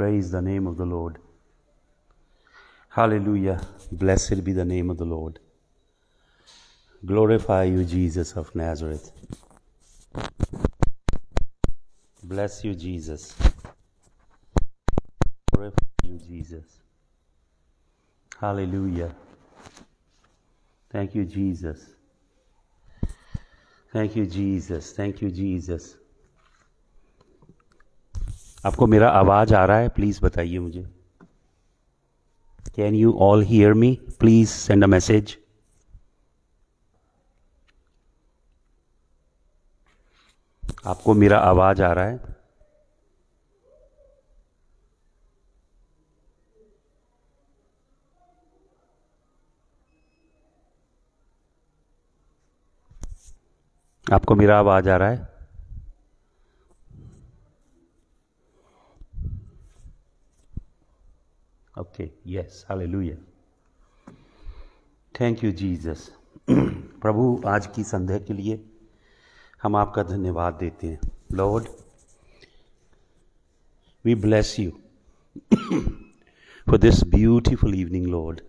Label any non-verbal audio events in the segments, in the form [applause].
Praise the name of the Lord. Hallelujah. Blessed be the name of the Lord. Glorify you, Jesus of Nazareth. Bless you, Jesus. Glorify you, Jesus. Hallelujah. Thank you, Jesus. Thank you, Jesus. Thank you, Jesus. आपको मेरा आवाज़ आ रहा है please बताइए मुझे can you all hear me please send a message आपको मेरा आवाज़ आ रहा है आपको मेरा आवाज़ आ रहा है Okay, yes, hallelujah. Thank you Jesus प्रभु आज की संध्या के लिए हम आपका धन्यवाद देते हैं lord we bless you for this beautiful evening lord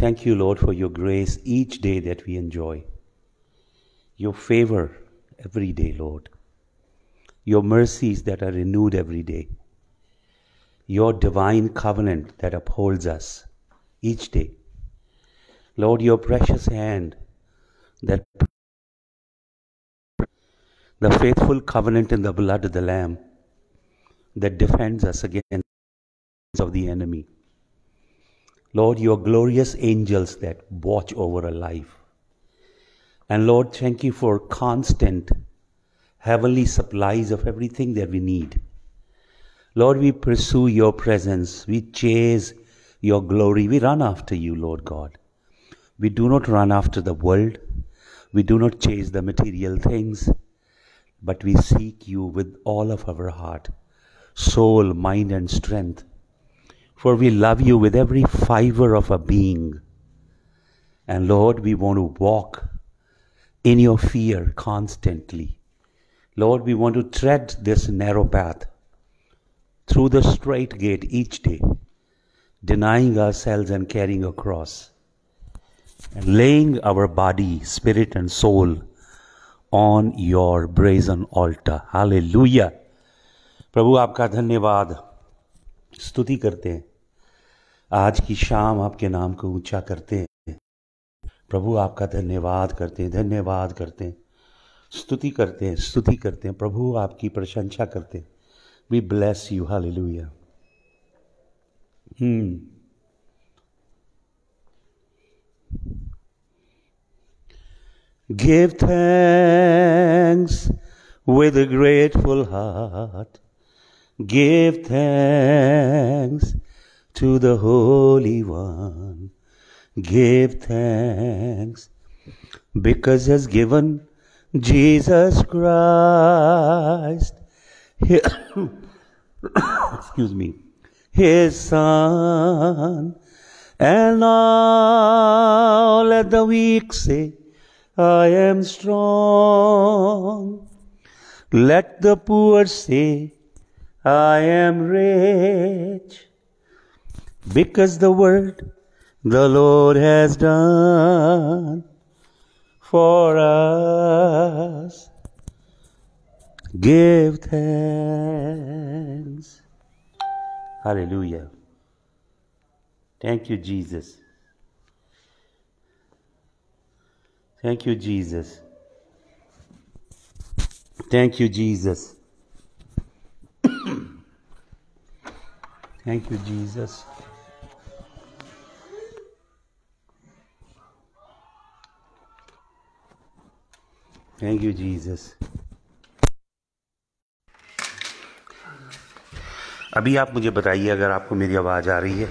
thank you lord for your grace each day that we enjoy your favour every day lord your mercies that are renewed every day your divine covenant that upholds us each day. Lord, your precious hand that the faithful covenant in the blood of the Lamb that defends us against of the enemy. Lord, your glorious angels that watch over our life. And Lord, thank you for constant heavenly supplies of everything that we need. Lord, we pursue your presence. We chase your glory. We run after you, Lord God. We do not run after the world. We do not chase the material things, but we seek you with all of our heart, soul, mind, and strength. For we love you with every fiber of our being. And Lord, we want to walk in your fear constantly. Lord, we want to tread this narrow path through the straight gate each day, denying ourselves and carrying a cross, and laying our body, spirit, and soul on your brazen altar. Hallelujah. प्रभु आपका धन्यवाद स्तुति करते हैं आज की शाम आपके नाम को ऊंचा करते हैं प्रभु आपका धन्यवाद करते हैं धन्यवाद करते हैं स्तुति करते हैं स्तुति करते हैं प्रभु आपकी प्रशंसा करते हैं We bless you. Hallelujah. Hmm. Give thanks with a grateful heart. Give thanks to the Holy One. Give thanks because has given Jesus Christ [coughs] excuse me, His Son. And now let the weak say, I am strong. Let the poor say, I am rich. Because the word the Lord has done for us. Give thanks. Hallelujah. Thank you, Jesus. Thank you, Jesus. Thank you, Jesus. Thank you, Jesus. Thank you, Jesus. अभी आप मुझे बताइए अगर आपको मेरी आवाज़ आ रही है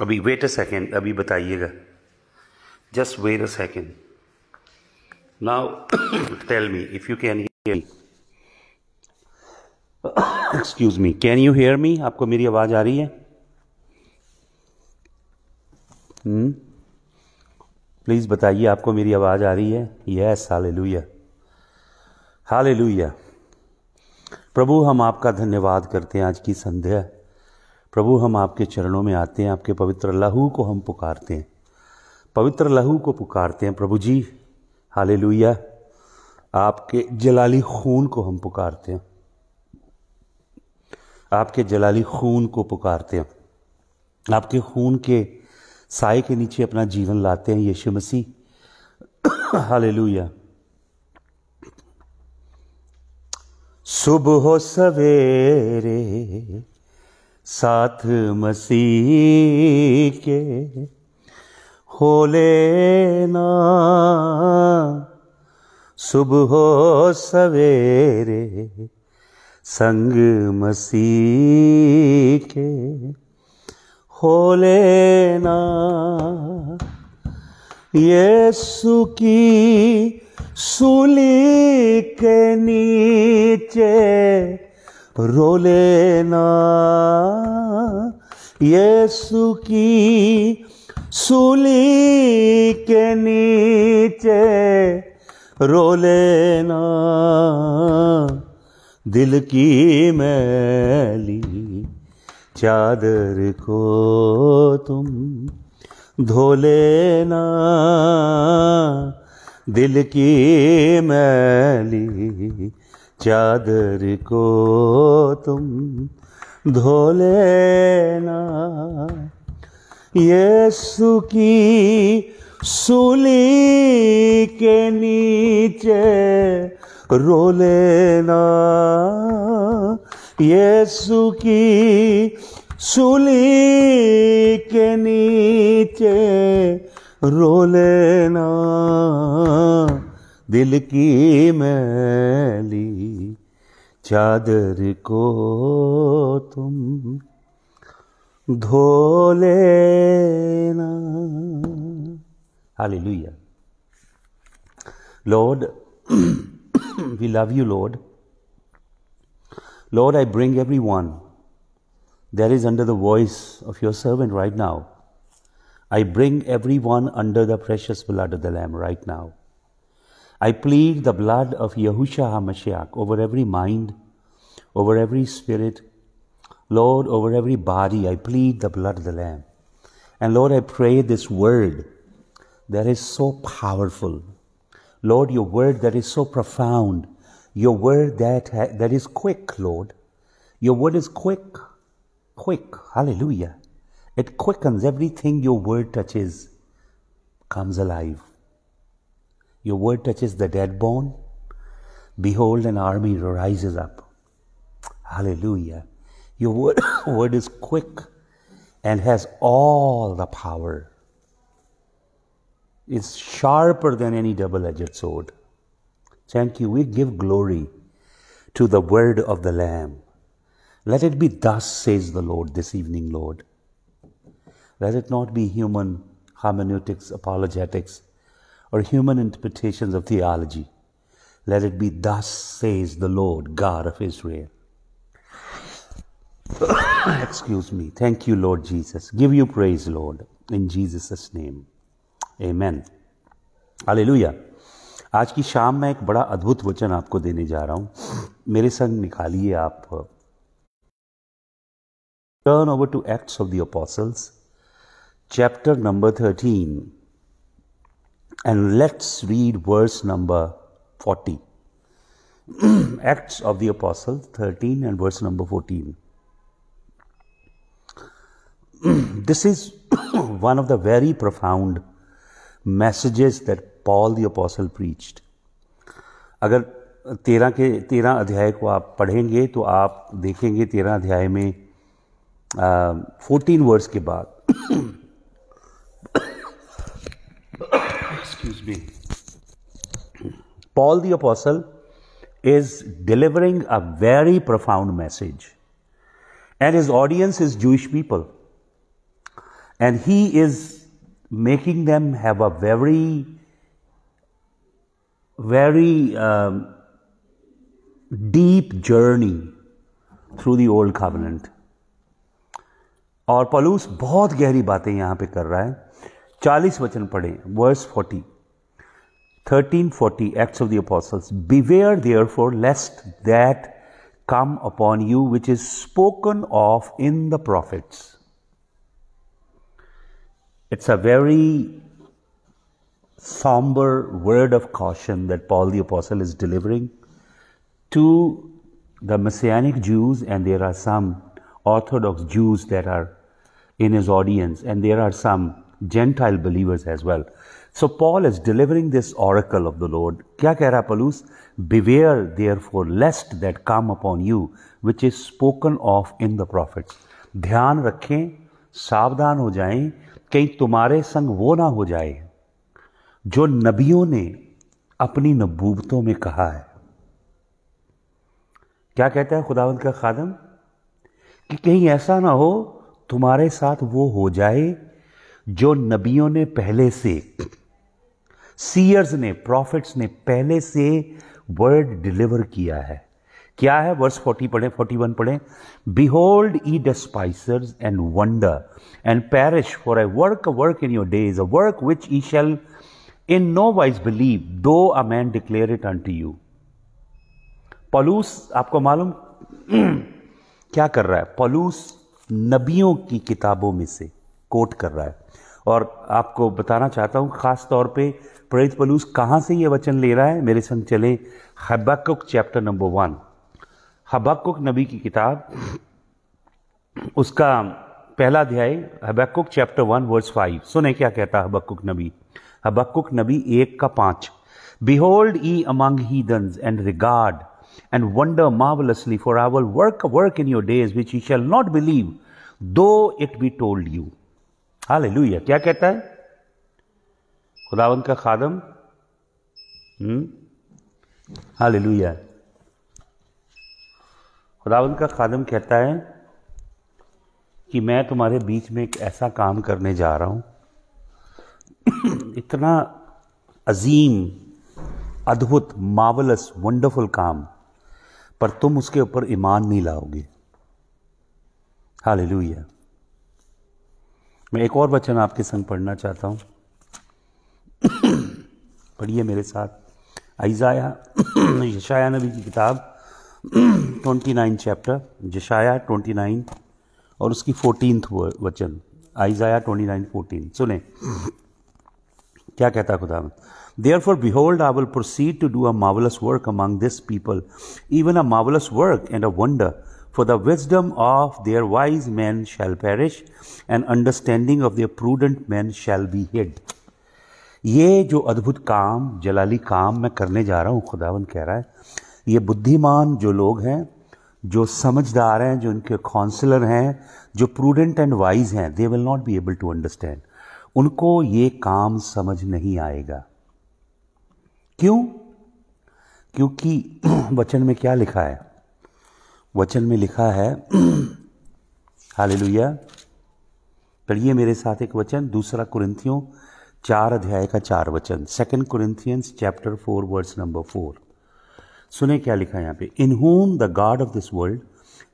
अभी वेट अ सेकेंड अभी बताइएगा just wait a second now tell me if you can hear me excuse me can you hear me आपको मेरी आवाज़ आ रही है प्लीज़ hmm? बताइए आपको मेरी आवाज़ आ रही है यस हालेलुया हाले प्रभु हम आपका धन्यवाद करते हैं आज की संध्या प्रभु हम आपके चरणों में आते हैं आपके पवित्र लहू को हम पुकारते हैं पवित्र लहू को पुकारते हैं प्रभु जी हाले आपके जलाली खून को हम पुकारते हैं आपके जलाली खून को पुकारते हैं आपके खून के साय के नीचे अपना जीवन लाते हैं यीशु मसीह हाले सुबह हो सवेरे साथ मसीह के हो लेना सुबह सवेरे संग मसीह के हो लेना यीशु की सूली के नीचे रो लेना यीशु की सूली के नीचे रो लेना दिल की मैली चादर को तुम धो लेना दिल की मैली चादर को तुम धो लेना यीशु की सुली के नीचे रो लेना यीशु की सुली के नीचे रो लेना दिल की मैली चादर को तुम धो लेना Hallelujah. Lord, [clears throat] we love you, Lord. Lord, I bring everyone that is under the voice of your servant right now. I bring everyone under the precious blood of the Lamb right now. I plead the blood of Yahushua HaMashiach over every mind, over every spirit, Lord, over every body. I plead the blood of the Lamb. And Lord, I pray this word that is so powerful. Lord, your word that is so profound. Your word that, ha- that is quick, Lord. Your word is quick, quick. Hallelujah. It quickens everything your word touches, comes alive. Your word touches the dead bone. Behold, an army rises up. Hallelujah. Your word, [coughs] word is quick and has all the power. It's sharper than any double edged sword. Thank you. We give glory to the word of the Lamb. Let it be thus, says the Lord, this evening, Lord let it not be human hermeneutics, apologetics, or human interpretations of theology. Let it be, Thus says the Lord God of Israel. [coughs] Excuse me. Thank you, Lord Jesus. Give you praise, Lord, in Jesus' name. Amen. Hallelujah. आज की शाम मैं एक बड़ा अद्भुत वचन आपको देने जा रहा हूँ मेरे संग निकालिए आप turn over to Acts of the Apostles chapter number 13 and let's read verse number 40. Acts of the apostle 13 and verse number 14. this is one of the very profound messages that Paul the Apostle preached. अगर तेरह के तेरह अध्याय को आप पढ़ेंगे तो आप देखेंगे तेरह अध्याय में फोर्टीन वर्स के बाद Excuse me. Paul the Apostle is delivering a very profound message. And his audience is Jewish people. And he is making them have a very, very um, deep journey through the Old Covenant. और पलूस बहुत गहरी बातें यहाँ पे कर रहा है चालीस वचन पढ़े verse forty thirteen forty Acts of the Apostles beware therefore lest that come upon you which is spoken of in the prophets. It's a very somber word of caution that Paul the Apostle is delivering to the Messianic Jews, and there are some Orthodox Jews that are in his audience, and there are some Gentile believers as well. So Paul is delivering this oracle of the Lord. Kya keh raha Paulus? Beware therefore lest that come upon you which is spoken of in the prophets. ध्यान रखें सावधान हो जाएं कहीं तुम्हारे संग वो ना हो जाए जो नबियों ने अपनी नबूबतों में कहा है क्या कहता है खुदावंत का खादम कि कहीं ऐसा ना हो तुम्हारे साथ वो हो जाए जो नबियों ने पहले से सीयर्स ने प्रॉफिट्स ने पहले से वर्ड डिलीवर किया है क्या है वर्स 40 पढ़े 41 पढ़े behold ye despisers and wonder and perish for a work work in your days a work which ye shall in no wise believe though a man declare it unto you पलूस आपको मालूम [clears throat] क्या कर रहा है पलूस नबियों की किताबों में से कोट कर रहा है और आपको बताना चाहता हूँ ख़ास तौर पे प्रेत पलूस कहाँ से ये वचन ले रहा है मेरे संग चले हबाकुक चैप्टर नंबर वन हबाकुक नबी की किताब उसका पहला अध्याय Habakkuk chapter one verse five सुने क्या कहता है हबक्कुक नबी हबक्कुक नबी एक का पाँच behold ye among heathens and regard and wonder marvellously for our work work in your days which you shall not believe though it be told you हाल क्या कहता है खुदावन का खादम हम्म? हाल लुया खुदावन का खादम कहता है कि मैं तुम्हारे बीच में एक ऐसा काम करने जा रहा हूं [coughs] इतना अजीम अद्भुत मावलस वंडरफुल काम पर तुम उसके ऊपर ईमान नहीं लाओगे हाल लुया मैं एक और वचन आपके संग पढ़ना चाहता हूँ [coughs] पढ़िए मेरे साथ आइजाया [coughs] यशाया नबी की किताब 29 [coughs] चैप्टर यशाया 29 और उसकी फोर्टीन वचन आइजाया 29 14 सुने क्या कहता खुदा therefore behold I will proceed to do a marvellous work among this people even a marvellous work and a wonder For the wisdom of their wise men shall perish, and understanding of their prudent men shall be hid. ये जो अद्भुत काम जलाली काम मैं करने जा रहा हूँ खुदावन कह रहा है ये बुद्धिमान जो लोग हैं जो समझदार हैं जो इनके काउंसलर हैं जो प्रूडेंट एंड वाइज हैं they will not be able to understand उनको ये काम समझ नहीं आएगा क्यों क्योंकि [clears throat] वचन में क्या लिखा है वचन में लिखा है [clears throat] हाल पढ़िए मेरे साथ एक वचन दूसरा कुरिंथियों चार अध्याय का चार वचन second Corinthians chapter four words number four सुने क्या लिखा यहाँ पे in whom the God of this world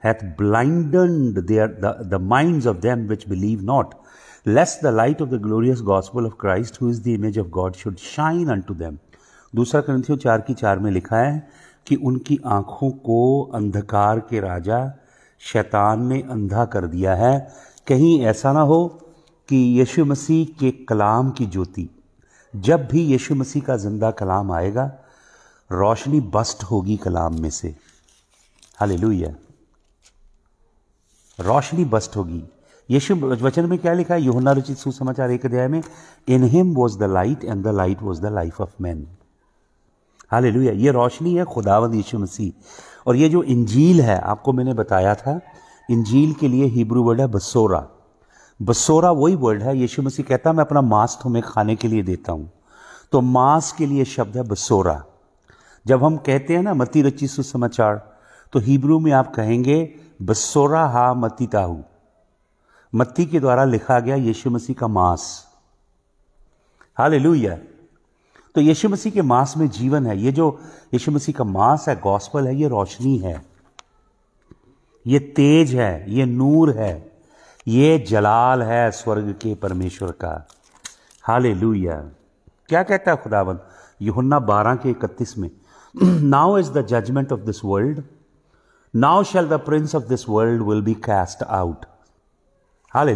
hath blind their the mind of them which believe not lest the light of the glorious gospel of Christ who is the image of God should shine unto them दूसरा ग्रंथियों चार की चार में लिखा है कि उनकी आँखों को अंधकार के राजा शैतान ने अंधा कर दिया है कहीं ऐसा ना हो कि यीशु मसीह के कलाम की ज्योति जब भी यीशु मसीह का ज़िंदा कलाम आएगा रोशनी बस्ट होगी कलाम में से हाल रोशनी बस्ट होगी यीशु वचन में क्या लिखा है योहना रचित सुसमाचार एक अध्याय में in him was the light and the light was the life of man हाल ये रोशनी है खुदावंद यीशु मसीह और ये जो इंजील है आपको मैंने बताया था इंजील के लिए हिब्रू वर्ड है बसोरा बसोरा वही वर्ड है यीशु मसीह कहता मैं अपना मांस तुम्हें खाने के लिए देता हूँ तो मांस के लिए शब्द है बसोरा जब हम कहते हैं ना मती रची सुसमाचार तो हिब्रू में आप कहेंगे बसोरा हा मती ताहू मत्ती के द्वारा लिखा गया यीशु मसीह का मांस हाल तो यीशु मसीह के मांस में जीवन है ये जो यीशु मसीह का मांस है गॉस्पल है ये रोशनी है ये तेज है ये नूर है ये जलाल है स्वर्ग के परमेश्वर का हाले क्या कहता है खुदावन युना बारह के इकतीस में now is the judgment of this world now shall the prince of this world will be cast out हाले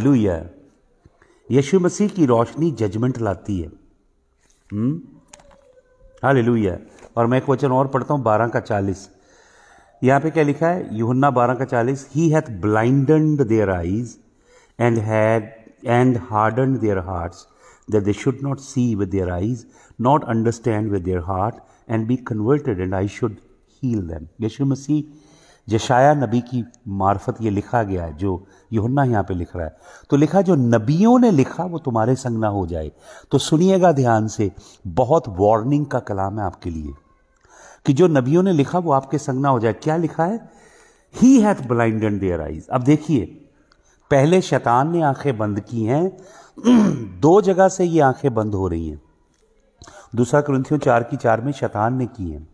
यशु मसीह की रोशनी जजमेंट लाती है hmm? हालेलुया और मैं एक वचन और पढ़ता हूँ बारह का चालीस यहाँ पे क्या लिखा है यूहन्ना बारह का चालीस he hath blind their eyes and had and harden their hearts that they should not see with their eyes not understand with their heart and be converted and I should heal them यशु मसीह जशाया नबी की मार्फत ये लिखा गया है जो यूहन्ना यहां पे लिख रहा है तो लिखा जो नबियों ने लिखा वो तुम्हारे संग ना हो जाए तो सुनिएगा ध्यान से बहुत वार्निंग का कलाम है आपके लिए कि जो नबियों ने लिखा वो आपके संग ना हो जाए क्या लिखा है he hath blinded their eyes अब देखिए पहले शैतान ने आंखें बंद की हैं [clears throat] दो जगह से ये आंखें बंद हो रही हैं दूसरा क्रंथियो चार की चार में शैतान ने की है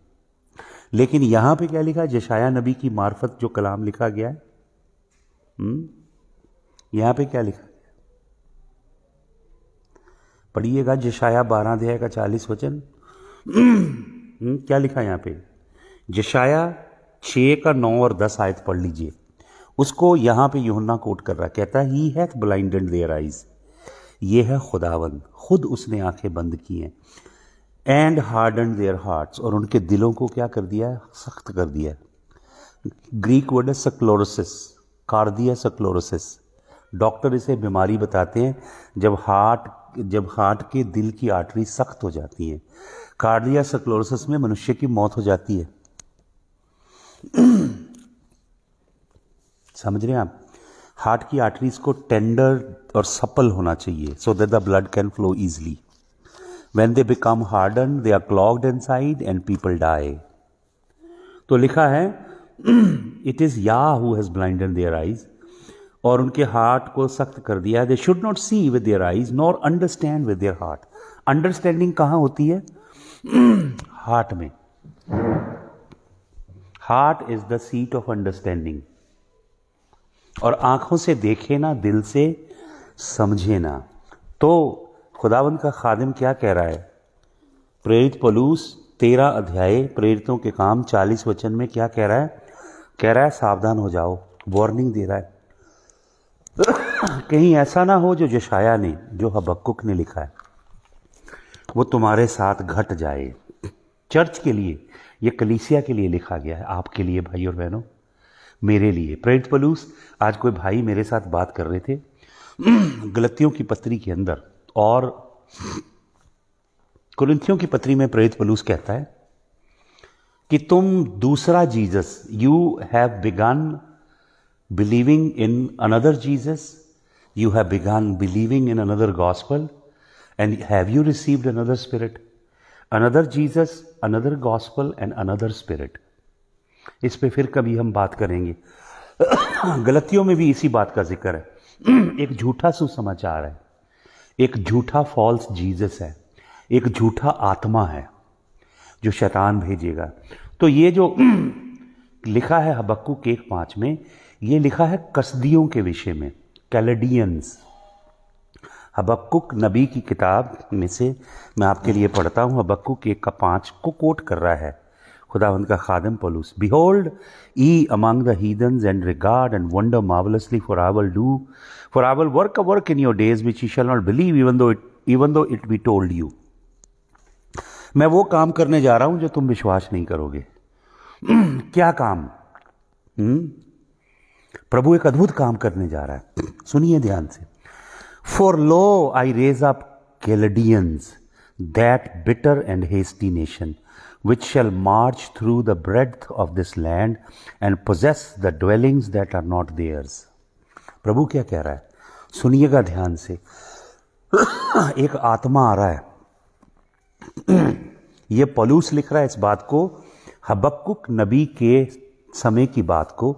लेकिन यहां पे क्या लिखा जशाया नबी की मार्फत जो कलाम लिखा गया है हुँ? हम्म? यहां पे क्या लिखा गया पढ़िएगा जशाया बारह अध्याय का चालीस वचन हम्म, क्या लिखा यहाँ पे जशाया छ का नौ और दस आयत पढ़ लीजिए उसको यहां पे योहना कोट कर रहा कहता है ही हैथ देयर आइज ये है खुदावंद खुद उसने आंखें बंद की हैं and hard and their heart और उनके दिलों को क्या कर दिया है सख्त कर दिया ग्रीक वर्ड है सक्लोरोसिस कार्दिया सक्लोरोसिस डॉक्टर इसे बीमारी बताते हैं जब हार्ट जब हार्ट के दिल की आर्टरी सख्त हो जाती है कार्डिया सर्कुलोसिस में मनुष्य की मौत हो जाती है [clears throat] समझ रहे हैं आप हार्ट की आर्टरीज को टेंडर और सपल होना चाहिए so that the blood can flow easily when they become harden they are clogged inside and people die तो लिखा है इट इज या who has blind their eyes और उनके हार्ट को सख्त कर दिया they should not see with their eyes nor understand with their heart understanding कहां होती है हार्ट में heart is the seat of understanding और आंखों से देखे ना दिल से समझे ना तो खुदावन का खादिम क्या कह रहा है प्रेरित पलूस तेरा अध्याय प्रेरितों के काम चालीस वचन में क्या कह रहा है कह रहा है सावधान हो जाओ वार्निंग दे रहा है कहीं ऐसा ना हो जो जशाया ने जो हबक्कुक ने लिखा है वो तुम्हारे साथ घट जाए चर्च के लिए ये कलीसिया के लिए लिखा गया है आपके लिए भाई और बहनों मेरे लिए प्रेत पलूस आज कोई भाई मेरे साथ बात कर रहे थे गलतियों की पत्री के अंदर और कुलंथियों की पत्री में प्रेत पलूस कहता है कि तुम दूसरा Jesus you have begun believing in another Jesus? You have begun believing in another gospel? And have you received another spirit? Another Jesus, another gospel, and another spirit. इस पे फिर कभी हम बात करेंगे गलतियों में भी इसी बात का जिक्र है एक झूठा सुसमाचार है एक झूठा फॉल्स जीसस है एक झूठा आत्मा है जो शैतान भेजेगा तो ये जो लिखा है हबक्कू के एक पाँच में ये लिखा है कसदियों के विषय में कैलेडियंस हबक्कुक नबी की किताब में से मैं आपके लिए पढ़ता हूँ हबक्कुक एक का पाँच को कोट कर रहा है खुदा उनका खादम पलूस behold ye among the heathens and regard and wonder marvellously for I'll do for I work a work in your days which you shall not believe even though it even though it be told you मैं वो काम करने जा रहा हूँ जो तुम विश्वास नहीं करोगे [clears throat] क्या काम हुँ? हम्म? प्रभु एक अद्भुत काम करने जा रहा है सुनिए ध्यान से for lo I raise up Chaldeans that bitter and hasty nation which shall march through the breadth of this land and possess the dwellings that are not theirs प्रभु क्या कह रहा है सुनिएगा ध्यान से एक आत्मा आ रहा है ये पलूस लिख रहा है इस बात को हबक्कुक नबी के समय की बात को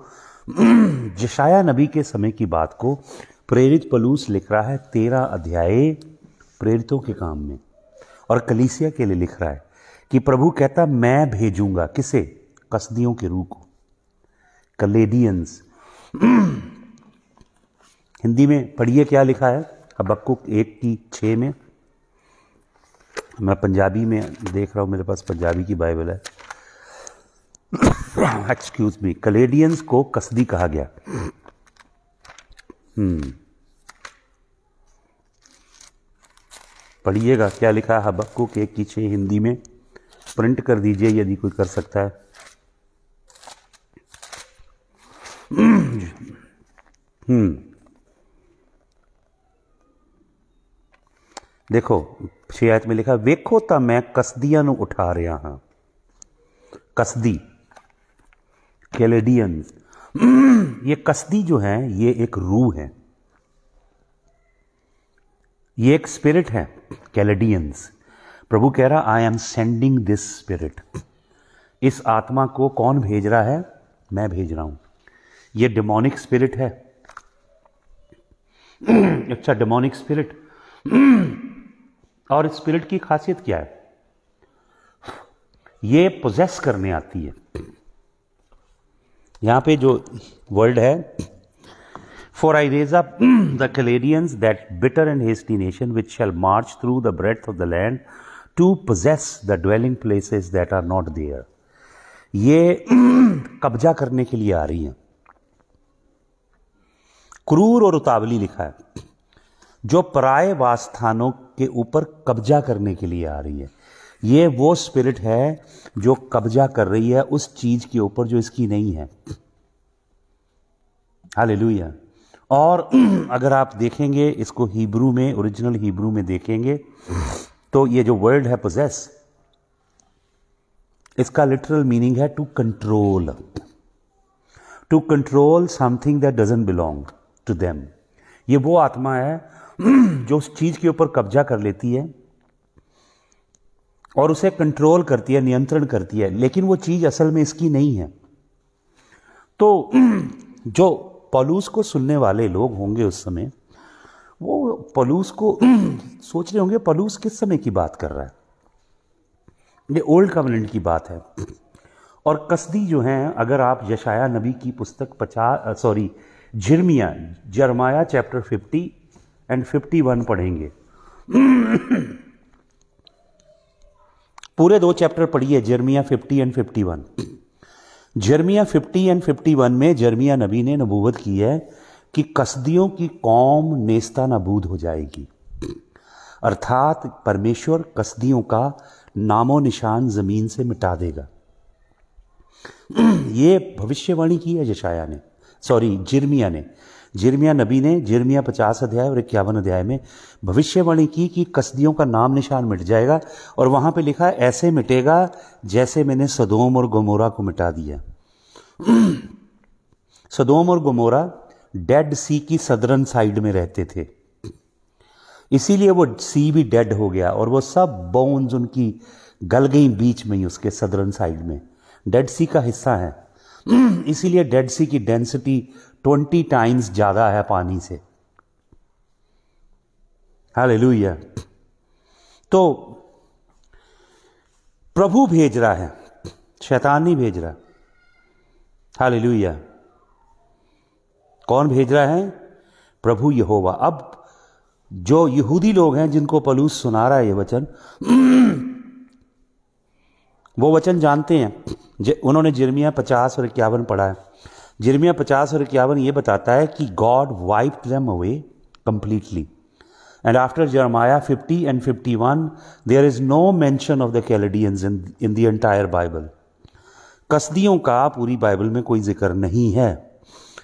[clears throat] जशाया नबी के समय की बात को प्रेरित पलूस लिख रहा है तेरा अध्याय प्रेरितों के काम में और कलीसिया के लिए लिख रहा है कि प्रभु कहता मैं भेजूंगा किसे कसदियों के रूह को कलेडियंस [clears throat] हिंदी में पढ़िए क्या लिखा है हबक्कुक एक की छः में मैं पंजाबी में देख रहा हूं मेरे पास पंजाबी की बाइबल है एक्सक्यूज मी कलेडियंस को कसदी कहा गया hmm. पढ़िएगा क्या लिखा हबक्कू के पीछे हिंदी में प्रिंट कर दीजिए यदि कोई कर सकता है हम्म देखो शियायत में लिखा वेखो तो मैं कसदिया उठा रहा हाँ कसदी कैलेडियंस [clears throat] ये कस्ती जो है ये एक रूह है ये एक स्पिरिट है कैलेडियंस प्रभु कह रहा I am sending this spirit इस आत्मा को कौन भेज रहा है मैं भेज रहा हूं ये डिमोनिक स्पिरिट है [clears throat] अच्छा डेमोनिक स्पिरिट [clears throat] और स्पिरिट की खासियत क्या है ये पोजेस करने आती है यहाँ पे जो वर्ल्ड है for I raise up the Chaldeans that bitter and hasty nation which shall march through the breadth of the land to possess the dwelling places that are not their ये [clears throat] कब्जा करने के लिए आ रही हैं क्रूर और उतावली लिखा है जो पराय वास्थानों के ऊपर कब्जा करने के लिए आ रही है ये वो स्पिरिट है जो कब्जा कर रही है उस चीज के ऊपर जो इसकी नहीं है हालेलुया और [clears throat] अगर आप देखेंगे इसको हिब्रू में ओरिजिनल हिब्रू में देखेंगे तो ये जो वर्ड है पोजेस इसका लिटरल मीनिंग है to control to control something that doesn't belong to them ये वो आत्मा है [clears throat] जो उस चीज के ऊपर कब्जा कर लेती है और उसे कंट्रोल करती है नियंत्रण करती है लेकिन वो चीज़ असल में इसकी नहीं है तो [clears throat] जो पलूस को सुनने वाले लोग होंगे उस समय वो पलूस को [clears throat] सोच रहे होंगे पलूस किस समय की बात कर रहा है ये ओल्ड कवनेंट की बात है [clears throat] और कसदी जो हैं अगर आप यशाया नबी की पुस्तक पचास sorry Jeremiah Jeremiah chapter fifty and fifty one पढ़ेंगे पूरे दो चैप्टर पढ़िए Jeremiah 50 and 51 Jeremiah fifty and fifty में जर्मिया नबी ने नबूवत की है कि कसदियों की कौम नेस्ता नबूद हो जाएगी अर्थात परमेश्वर कसदियों का नामो निशान ज़मीन से मिटा देगा [clears throat] ये भविष्यवाणी की है जशाया ने सॉरी जिर्मिया ने जिरमिया नबी ने जिरमिया पचास अध्याय और इक्यावन अध्याय में भविष्यवाणी की कि कस्दियों का नाम निशान मिट जाएगा और वहाँ पे लिखा ऐसे मिटेगा जैसे मैंने सदोम और गमोरा को मिटा दिया [clears throat] सदोम और गमोरा डेड सी की सदरन साइड में रहते थे इसीलिए वो सी भी डेड हो गया और वो सब बोन्स उनकी गल गई बीच में ही उसके सदरन साइड में डेड सी का हिस्सा है [clears throat] इसीलिए डेड सी की डेंसिटी ट्वेंटी टाइम्स ज़्यादा है पानी से हालेलुया तो प्रभु भेज रहा है शैतान नहीं भेज रहा हालेलुया कौन भेज रहा है प्रभु यहोवा अब जो यहूदी लोग हैं जिनको पलूस सुना रहा है ये वचन वो वचन जानते हैं जे, उन्होंने जिरमिया पचास और इक्यावन पढ़ा है जिरमिया पचास और इक्यावन ये बताता है कि God wipe them away completely and after Jeremiah fifty and fifty one there is no mention of the Chaldean in in Bible कसदियों का पूरी बाइबल में कोई जिक्र नहीं है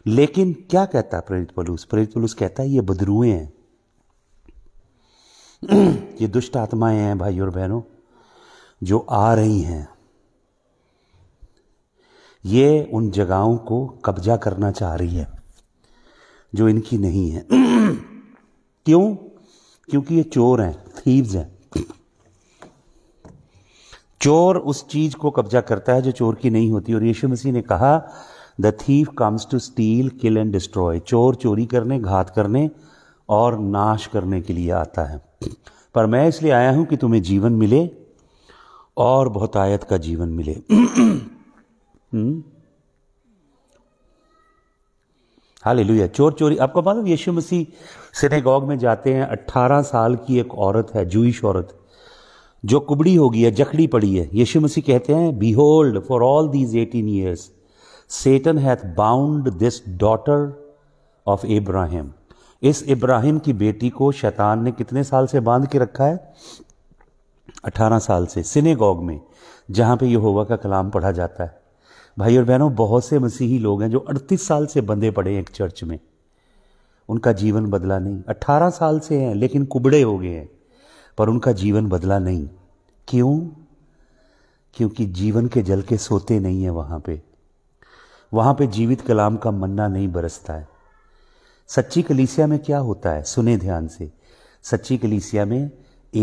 लेकिन क्या कहता है प्रेरित पलूस प्रेरित पलूस कहता है ये बदरुए हैं [clears throat] ये दुष्ट आत्माएं हैं भाई और बहनों जो आ रही हैं ये उन जगहों को कब्जा करना चाह रही है जो इनकी नहीं है [clears throat] क्यों क्योंकि ये चोर हैं थीव्स हैं [clears throat] चोर उस चीज को कब्जा करता है जो चोर की नहीं होती और यीशु मसीह ने कहा the thief comes to steal kill and destroy चोर चोरी करने घात करने और नाश करने के लिए आता है [clears throat] पर मैं इसलिए आया हूं कि तुम्हें जीवन मिले और बहुतायत का जीवन मिले हुँ? हाल लोहिया चोर चोरी आपको मालूम यीशु मसीह सिनेगॉग में जाते हैं अट्ठारह साल की एक औरत है जूश औरत जो कुबड़ी हो गई है जखड़ी पड़ी है यीशु मसीह कहते हैं behold for all these eighteen years Satan hath bound this daughter of Ibrahim इस इब्राहिम की बेटी को शैतान ने कितने साल से बांध के रखा है अठारह साल से सिनेगॉग में जहां पे यह का कलाम पढ़ा जाता है भाई और बहनों बहुत से मसीही लोग हैं जो 38 साल से बंधे पड़े हैं एक चर्च में उनका जीवन बदला नहीं 18 साल से हैं लेकिन कुबड़े हो गए हैं पर उनका जीवन बदला नहीं क्यों क्योंकि जीवन के जल के सोते नहीं हैं वहाँ पे वहाँ पे जीवित कलाम का मन्ना नहीं बरसता है सच्ची कलीसिया में क्या होता है सुने ध्यान से सच्ची कलीसिया में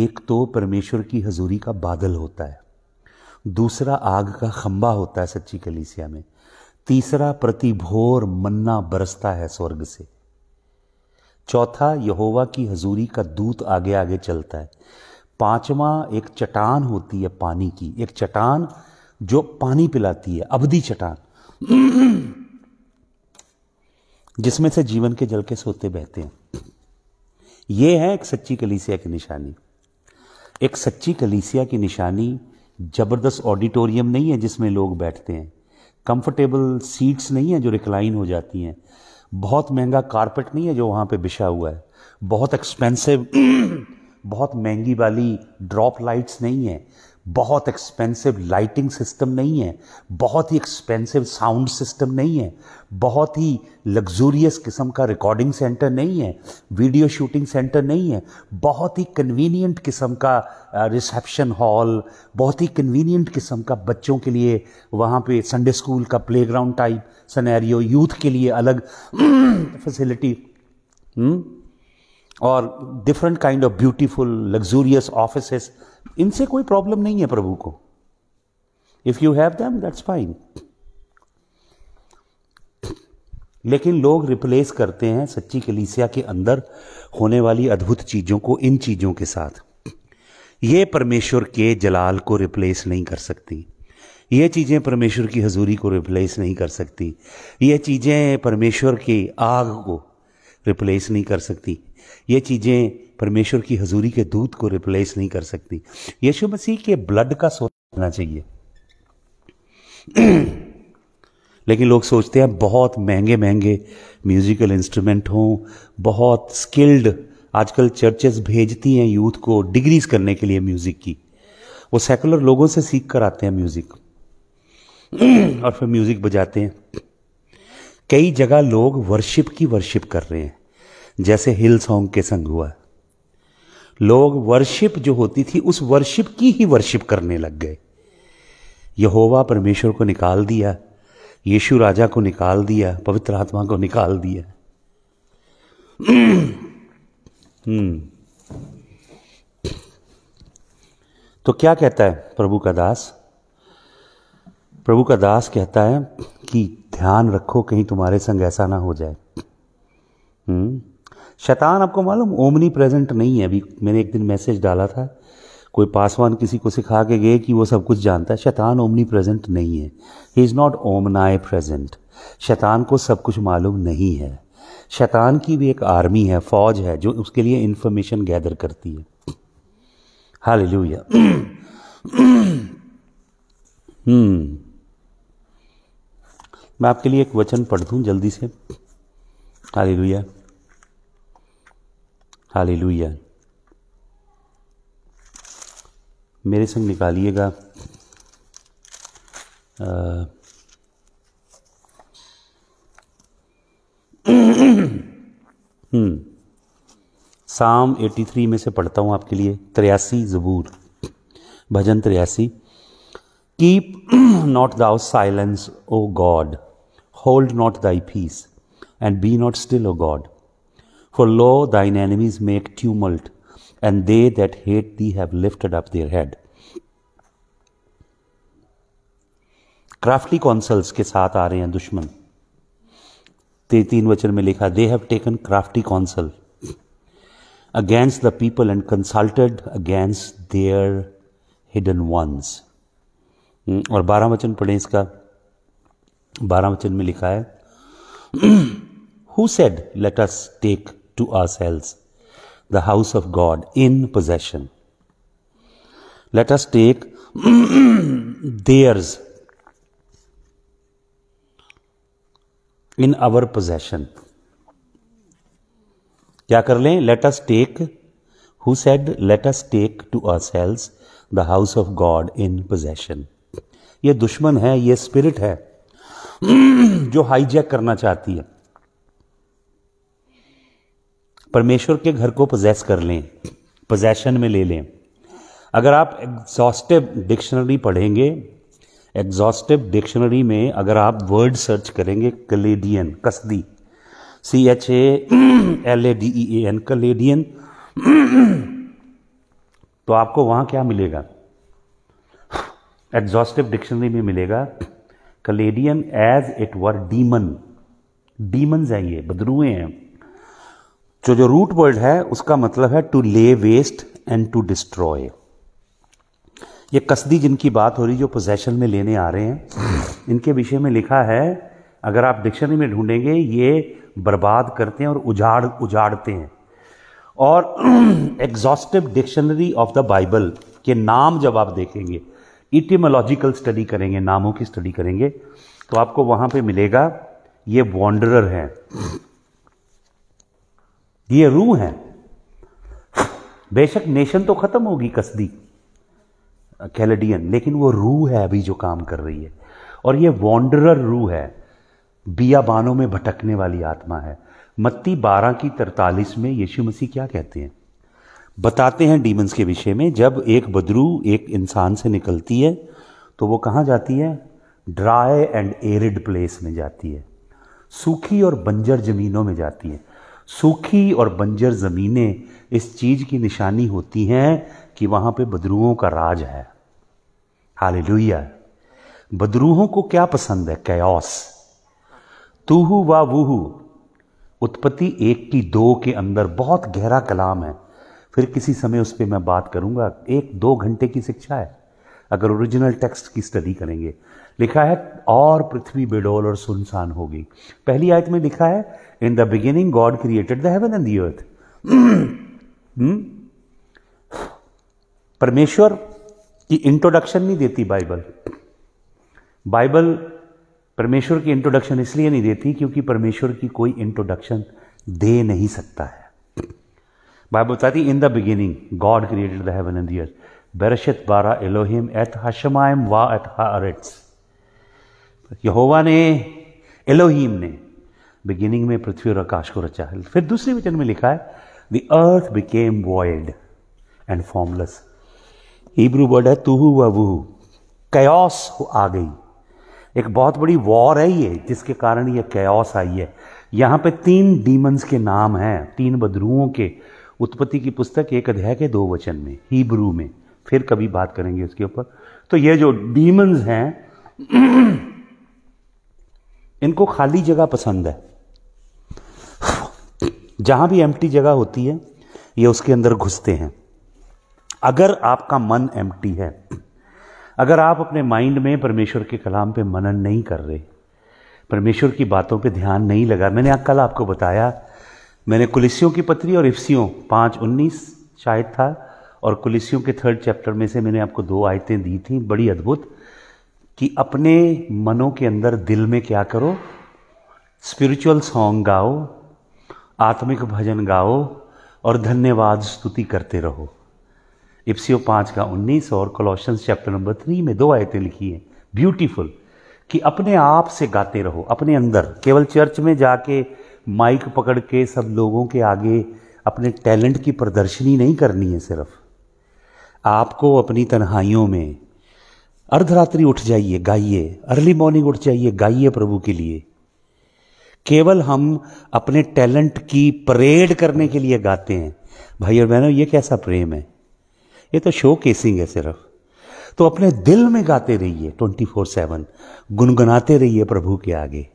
एक तो परमेश्वर की हजूरी का बादल होता है दूसरा आग का खंबा होता है सच्ची कलीसिया में तीसरा प्रतिभोर मन्ना बरसता है स्वर्ग से चौथा यहोवा की हजूरी का दूत आगे आगे चलता है पांचवा एक चटान होती है पानी की एक चटान जो पानी पिलाती है अवधि चटान जिसमें से जीवन के जल के सोते बहते हैं यह है एक सच्ची कलीसिया की निशानी एक सच्ची कलीसिया की निशानी ज़बरदस्त ऑडिटोरियम नहीं है जिसमें लोग बैठते हैं कंफर्टेबल सीट्स नहीं है जो रिक्लाइन हो जाती हैं बहुत महंगा कारपेट नहीं है जो वहाँ पे बिछा हुआ है बहुत एक्सपेंसिव [clears throat] बहुत महंगी वाली ड्रॉप लाइट्स नहीं है बहुत एक्सपेंसिव लाइटिंग सिस्टम नहीं है बहुत ही एक्सपेंसिव साउंड सिस्टम नहीं है बहुत ही लग्जूरियस किस्म का रिकॉर्डिंग सेंटर नहीं है वीडियो शूटिंग सेंटर नहीं है बहुत ही कन्वीनियंट किस्म का रिसेप्शन हॉल बहुत ही कन्वीनियंट किस्म का बच्चों के लिए वहाँ पे संडे स्कूल का प्लेग्राउंड टाइप सनेरियो यूथ के लिए अलग फैसिलिटी [clears throat] हम्म, और different kind of beautiful luxurious office इनसे कोई प्रॉब्लम नहीं है प्रभु को if you have them that's fine लेकिन लोग रिप्लेस करते हैं सच्ची कलीसिया के अंदर होने वाली अद्भुत चीज़ों को इन चीज़ों के साथ ये परमेश्वर के जलाल को रिप्लेस नहीं कर सकती ये चीज़ें परमेश्वर की हजूरी को रिप्लेस नहीं कर सकती ये चीज़ें परमेश्वर की आग को रिप्लेस नहीं कर सकती ये चीज़ें परमेश्वर की हजूरी के दूध को रिप्लेस नहीं कर सकती यीशु मसीह के ब्लड का सोचना चाहिए [clears throat] लेकिन लोग सोचते हैं बहुत महंगे महंगे म्यूजिकल इंस्ट्रूमेंट हों बहुत स्किल्ड आजकल चर्चेस भेजती हैं यूथ को डिग्रीज करने के लिए म्यूज़िक की वो सेकुलर लोगों से सीख कर आते हैं म्यूज़िक [clears throat] और फिर म्यूज़िक बजाते हैं कई जगह लोग वर्शिप की वर्शिप कर रहे हैं जैसे हिल सॉन्ग के संग हुआ लोग वर्शिप जो होती थी उस वर्शिप की ही वर्शिप करने लग गए यहोवा परमेश्वर को निकाल दिया यीशु राजा को निकाल दिया पवित्र आत्मा को निकाल दिया हम्म। तो क्या कहता है प्रभु का दास प्रभु का दास कहता है कि ध्यान रखो कहीं तुम्हारे संग ऐसा ना हो जाए हम्म शैतान आपको मालूम ओमनी प्रेजेंट नहीं है अभी मैंने एक दिन मैसेज डाला था कोई पासवान किसी को सिखा के गए कि वो सब कुछ जानता है शैतान ओमनी प्रेजेंट नहीं है he is not omnipresent शैतान को सब कुछ मालूम नहीं है शैतान की भी एक आर्मी है फौज है जो उसके लिए इंफॉर्मेशन गैदर करती है हाल हम्म hmm। मैं आपके लिए एक वचन पढ़ दूं जल्दी से हाल हालेलुया मेरे संग निकालिएगा हम्म। साम 83 में से पढ़ता हूं आपके लिए त्रियासी जबूर भजन त्रियासी keep not thou silence O God hold not thy peace and be not still O God For lo, thine enemies make tumult, and they that hate thee have lifted up their head. Craftily counsels के साथ आ रहे हैं दुश्मन ते तीन वचन में लिखा they have taken crafty counsel against the people and consulted against their hidden ones और बारह वचन पढ़े इसका बारह वचन में लिखा है who said let us take to ourselves, the house of God in possession. Let us take theirs in our possession. क्या कर लें let us take who said let us take to ourselves the house of God in possession ये दुश्मन है ये spirit है जो hijack करना चाहती है परमेश्वर के घर को पोजेस कर लें पोजेशन में ले लें अगर आप एग्जॉस्टिव डिक्शनरी पढ़ेंगे एग्जॉस्टिव डिक्शनरी में अगर आप वर्ड सर्च करेंगे कलेडियन कसदी C H A L D E A N एन कलेडियन तो आपको वहां क्या मिलेगा एग्जॉस्टिव डिक्शनरी में मिलेगा Chaldean as it were demon demons हैं ये बदरुए हैं जो जो रूट वर्ड है उसका मतलब है टू ले वेस्ट एंड टू डिस्ट्रॉय ये कसदी जिनकी बात हो रही जो पोजेशन में लेने आ रहे हैं इनके विषय में लिखा है अगर आप डिक्शनरी में ढूंढेंगे ये बर्बाद करते हैं और उजाड़ उजाड़ते हैं और exhaustive dictionary of the Bible के नाम जब आप देखेंगे इटिमोलॉजिकल स्टडी करेंगे नामों की स्टडी करेंगे तो आपको वहाँ पे मिलेगा ये वॉन्डर हैं ये रूह है बेशक नेशन तो ख़त्म होगी कसदी कैलेडियन लेकिन वो रूह है अभी जो काम कर रही है और ये वॉन्डरर रूह है बियाबानों में भटकने वाली आत्मा है मत्ती बारह की तरतालीस में यीशु मसीह क्या कहते हैं बताते हैं डीमंस के विषय में जब एक बदरू एक इंसान से निकलती है तो वो कहाँ जाती है ड्राई एंड एरिड प्लेस में जाती है सूखी और बंजर ज़मीनों में जाती है सूखी और बंजर ज़मीनें इस चीज़ की निशानी होती हैं कि वहाँ पे बदरूहों का राज है हाल बदरूहों को क्या पसंद है कैओस तूहू वा वूहू उत्पत्ति एक की दो के अंदर बहुत गहरा कलाम है फिर किसी समय उस पर मैं बात करूंगा एक दो घंटे की शिक्षा है अगर ओरिजिनल टेक्स्ट की स्टडी करेंगे लिखा है और पृथ्वी बेडोल और सुनसान होगी पहली आयत में लिखा है in the beginning God created the heaven and the परमेश्वर की इंट्रोडक्शन नहीं देती बाइबल बाइबल परमेश्वर की इंट्रोडक्शन इसलिए नहीं देती क्योंकि परमेश्वर की कोई इंट्रोडक्शन दे नहीं सकता है बाइबल बताती in the beginning God created the heaven and the earth बेरशत बारा एलोहिम एत हशमायम वा एट हारेट्स यहोवा ने एलोहिम ने बिगिनिंग में पृथ्वी और आकाश को रचा है फिर दूसरे वचन में लिखा है the earth became void and formless Hebrew word है तुहू व वुहू कयास आ गई एक बहुत बड़ी वॉर है ये जिसके कारण ये कयास आई है यहां पे तीन डीमंस के नाम हैं तीन बदरुओं के उत्पत्ति की पुस्तक एक अध्याय के दो वचन में हिब्रू में फिर कभी बात करेंगे उसके ऊपर तो ये जो डीमंस हैं [clears throat] इनको खाली जगह पसंद है जहां भी एम्प्टी जगह होती है ये उसके अंदर घुसते हैं अगर आपका मन एम्प्टी है अगर आप अपने माइंड में परमेश्वर के कलाम पे मनन नहीं कर रहे परमेश्वर की बातों पे ध्यान नहीं लगा मैंने कल आपको बताया मैंने कुलिसियों की पत्री और इफ्सियों पाँच उन्नीस शायद था और कुलिसियों के थर्ड चैप्टर में से मैंने आपको दो आयतें दी थी बड़ी अद्भुत कि अपने मनों के अंदर दिल में क्या करो स्पिरिचुअल सॉन्ग गाओ आत्मिक भजन गाओ और धन्यवाद स्तुति करते रहो इप्सियो पांच का उन्नीस और कलोशन चैप्टर नंबर थ्री में दो आयतें लिखी हैं ब्यूटीफुल कि अपने आप से गाते रहो अपने अंदर केवल चर्च में जाके माइक पकड़ के सब लोगों के आगे अपने टैलेंट की प्रदर्शनी नहीं करनी है सिर्फ आपको अपनी तन्हाइयों में अर्धरात्रि उठ जाइए गाइए अर्ली मॉर्निंग उठ जाइए गाइए प्रभु के लिए केवल हम अपने टैलेंट की परेड करने के लिए गाते हैं भाई और बहनों ये कैसा प्रेम है ये तो शो केसिंग है सिर्फ तो अपने दिल में गाते रहिए ट्वेंटी फोर सेवन गुनगुनाते रहिए प्रभु के आगे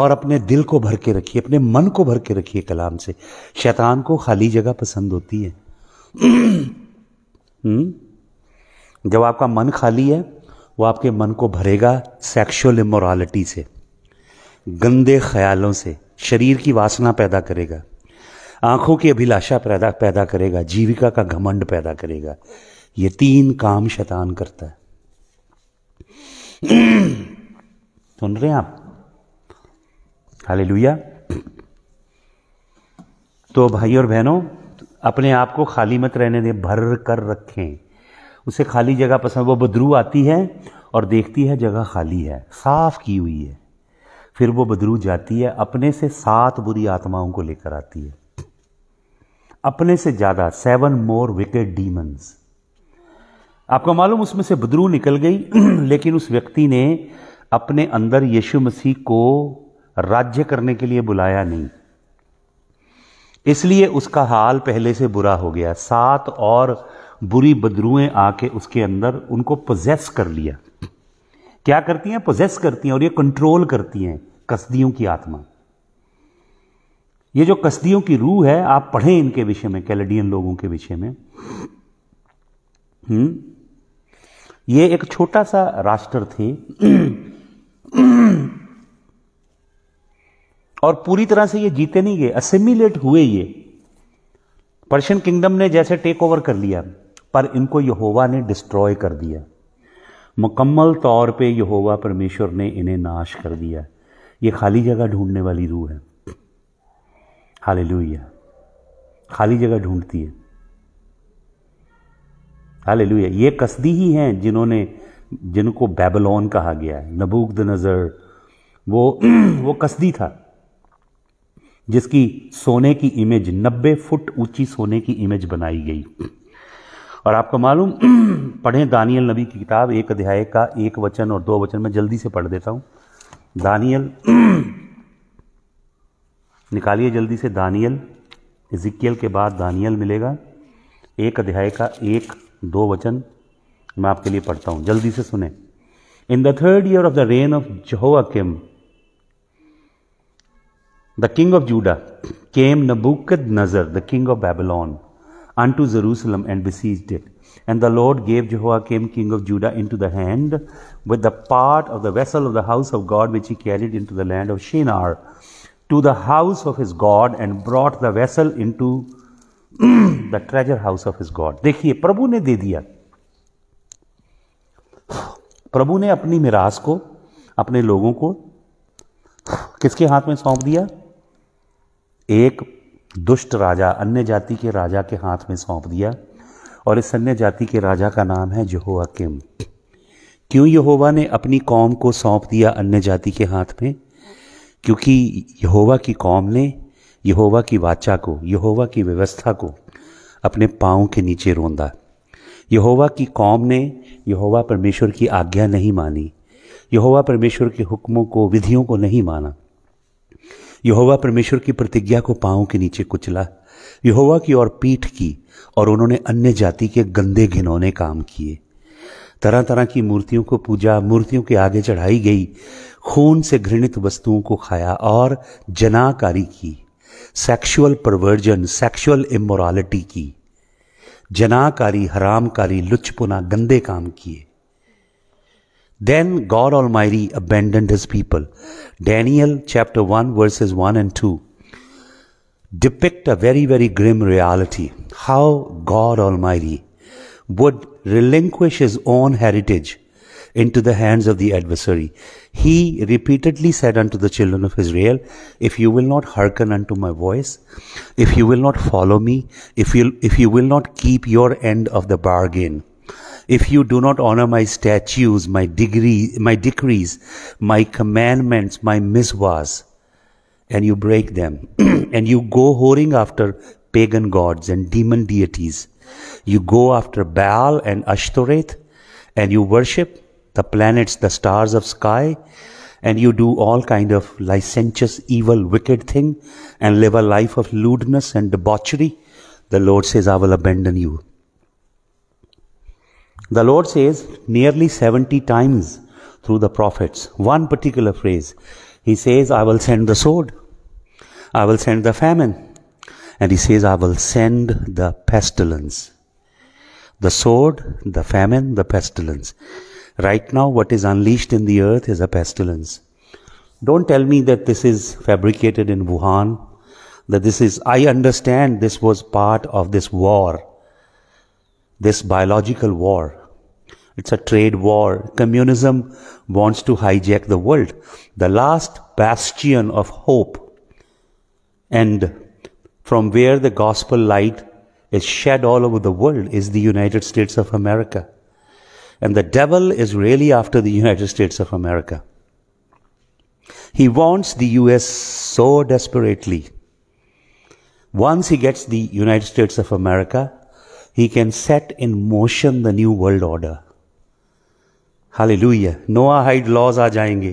और अपने दिल को भर के रखिए अपने मन को भर के रखिए कलाम से शैतान को खाली जगह पसंद होती है [clears throat] हम्म? जब आपका मन खाली है वो आपके मन को भरेगा सेक्सुअल इमोरालिटी से गंदे ख्यालों से शरीर की वासना पैदा करेगा आंखों की अभिलाषा पैदा पैदा करेगा जीविका का घमंड पैदा करेगा ये तीन काम शैतान करता है सुन रहे हैं आप हाले तो भाई और बहनों अपने आप को खाली मत रहने दें भर कर रखें उसे खाली जगह पसंद वो बदरू आती है और देखती है जगह खाली है साफ की हुई है फिर वो बदरू जाती है अपने से सात बुरी आत्माओं को लेकर आती है अपने से ज़्यादा सेवन मोर विकेट डीमंस आपको मालूम उसमें से बदरू निकल गई [clears throat] लेकिन उस व्यक्ति ने अपने अंदर यीशु मसीह को राज्य करने के लिए बुलाया नहीं इसलिए उसका हाल पहले से बुरा हो गया सात और बुरी बदरुएं आके उसके अंदर उनको पोजेस कर लिया क्या करती हैं पोजेस करती हैं और ये कंट्रोल करती हैं कसदियों की आत्मा ये जो कसदियों की रूह है आप पढ़ें इनके विषय में कैलेडियन लोगों के विषय में हम्म ये एक छोटा सा राष्ट्र थे और पूरी तरह से ये जीते नहीं गए असिमिलेट हुए ये पर्शियन किंगडम ने जैसे टेक ओवर कर लिया पर इनको यहोवा ने डिस्ट्रॉय कर दिया मुकम्मल तौर पे यहोवा परमेश्वर ने इन्हें नाश कर दिया ये खाली जगह ढूंढने वाली रूह है हालेलुया खाली जगह ढूंढती है हालेलुया ये कसदी ही हैं जिन्होंने जिनको बेबलोन कहा गया है नबूक नज़र वो [clears throat] वो कसदी था जिसकी सोने की इमेज नब्बे फुट ऊंची सोने की इमेज बनाई गई और आपको मालूम [clears throat] पढ़ें दानियल नबी की किताब एक अध्याय का एक वचन और दो वचन मैं जल्दी से पढ़ देता हूँ दानियल [clears throat] निकालिए जल्दी से दानियल इजिकियल के बाद दानियल मिलेगा एक अध्याय का एक दो वचन मैं आपके लिए पढ़ता हूँ जल्दी से सुने in the third year of the reign of Jehoiakim the king of Judah came Nebuchadnezzar the king of Babylon unto Jerusalem and besieged it. And the Lord gave Jehoiakim king of Judah into the hand with the part of the vessel of the house of God which he carried into the land of Shinar to the house of his God and brought the vessel into [clears throat] the treasure house of his God. देखिए प्रभु ने दे दिया प्रभु ने अपनी मिरास को अपने लोगों को किसके हाथ में सौंप दिया एक दुष्ट राजा अन्य जाति के राजा के हाथ में सौंप दिया और इस अन्य जाति के राजा का नाम है यहोवा किम क्यों यहोवा ने अपनी कौम को सौंप दिया अन्य जाति के हाथ में क्योंकि यहोवा की कौम ने यहोवा की वाचा को यहोवा की व्यवस्था को अपने पाँव के नीचे रोंदा यहोवा की कौम ने यहोवा परमेश्वर की आज्ञा नहीं मानी यहोवा परमेश्वर के हुक्मों को विधियों को नहीं माना यहोवा परमेश्वर की प्रतिज्ञा को पांव के नीचे कुचला यहोवा की ओर पीठ की और उन्होंने अन्य जाति के गंदे घिनौने काम किए तरह तरह की मूर्तियों को पूजा मूर्तियों के आगे चढ़ाई गई खून से घृणित वस्तुओं को खाया और जनाकारी की सेक्सुअल परवर्जन सेक्सुअल इमोरालिटी की जनाकारी हरामकारी लुचपुना गंदे काम किए Then God Almighty abandoned his people. Daniel chapter 1 verses 1 and 2 depict a very, very grim reality. How God Almighty would relinquish his own heritage into the hands of the adversary. He repeatedly said unto the children of Israel, If you will not hearken unto my voice, if you will not follow me, if you, if you will not keep your end of the bargain, if you do not honor my statutes, my degree, my decrees, my commandments, my miswas, and you break them, [clears throat] and you go whoring after pagan gods and demon deities, you go after Baal and Ashtoreth, and you worship the planets, the stars of sky, and you do all kind of licentious, evil, wicked thing, and live a life of lewdness and debauchery, the Lord says, I will abandon you. The Lord says nearly 70 times through the prophets, one particular phrase. He says, I will send the sword. I will send the famine. And he says, I will send the pestilence. The sword, the famine, the pestilence. Right now, what is unleashed in the earth is a pestilence. Don't tell me that this is fabricated in Wuhan, that this is, I understand this was part of this war this biological war. It's a trade war. Communism wants to hijack the world, the last bastion of hope, and from where the gospel light is shed all over the world is the United States of America. And the devil is really after the United States of America. He wants the US so desperately. Once he gets the United States of America, he can set in motion the new world order. Hallelujah हाइड लॉज आ जाएंगे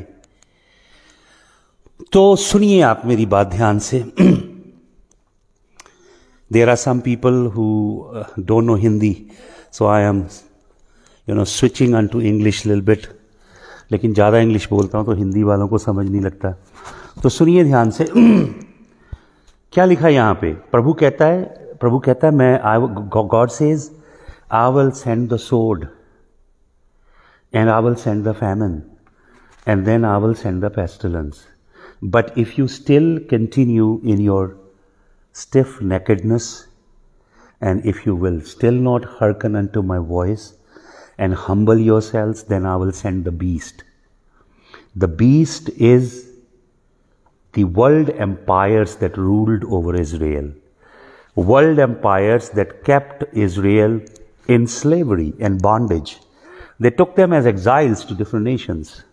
तो सुनिए आप मेरी बात ध्यान से there are some people who don't know Hindi so I am you know switching on to English lil bit लेकिन ज़्यादा इंग्लिश बोलता हूं तो हिंदी वालों को समझ नहीं लगता तो सुनिए ध्यान से क्या लिखा है यहाँ पे प्रभु कहता है प्रभु says, "I will send the sword, and I will send the famine, and then I will send the pestilence. But if you still continue in your continue stiff nakedness, and if you will still not hearken unto my voice and humble yourselves, then I will send the beast. The beast is the world empires that ruled over Israel world empires that kept Israel in slavery and bondage. They took them as exiles to different nations.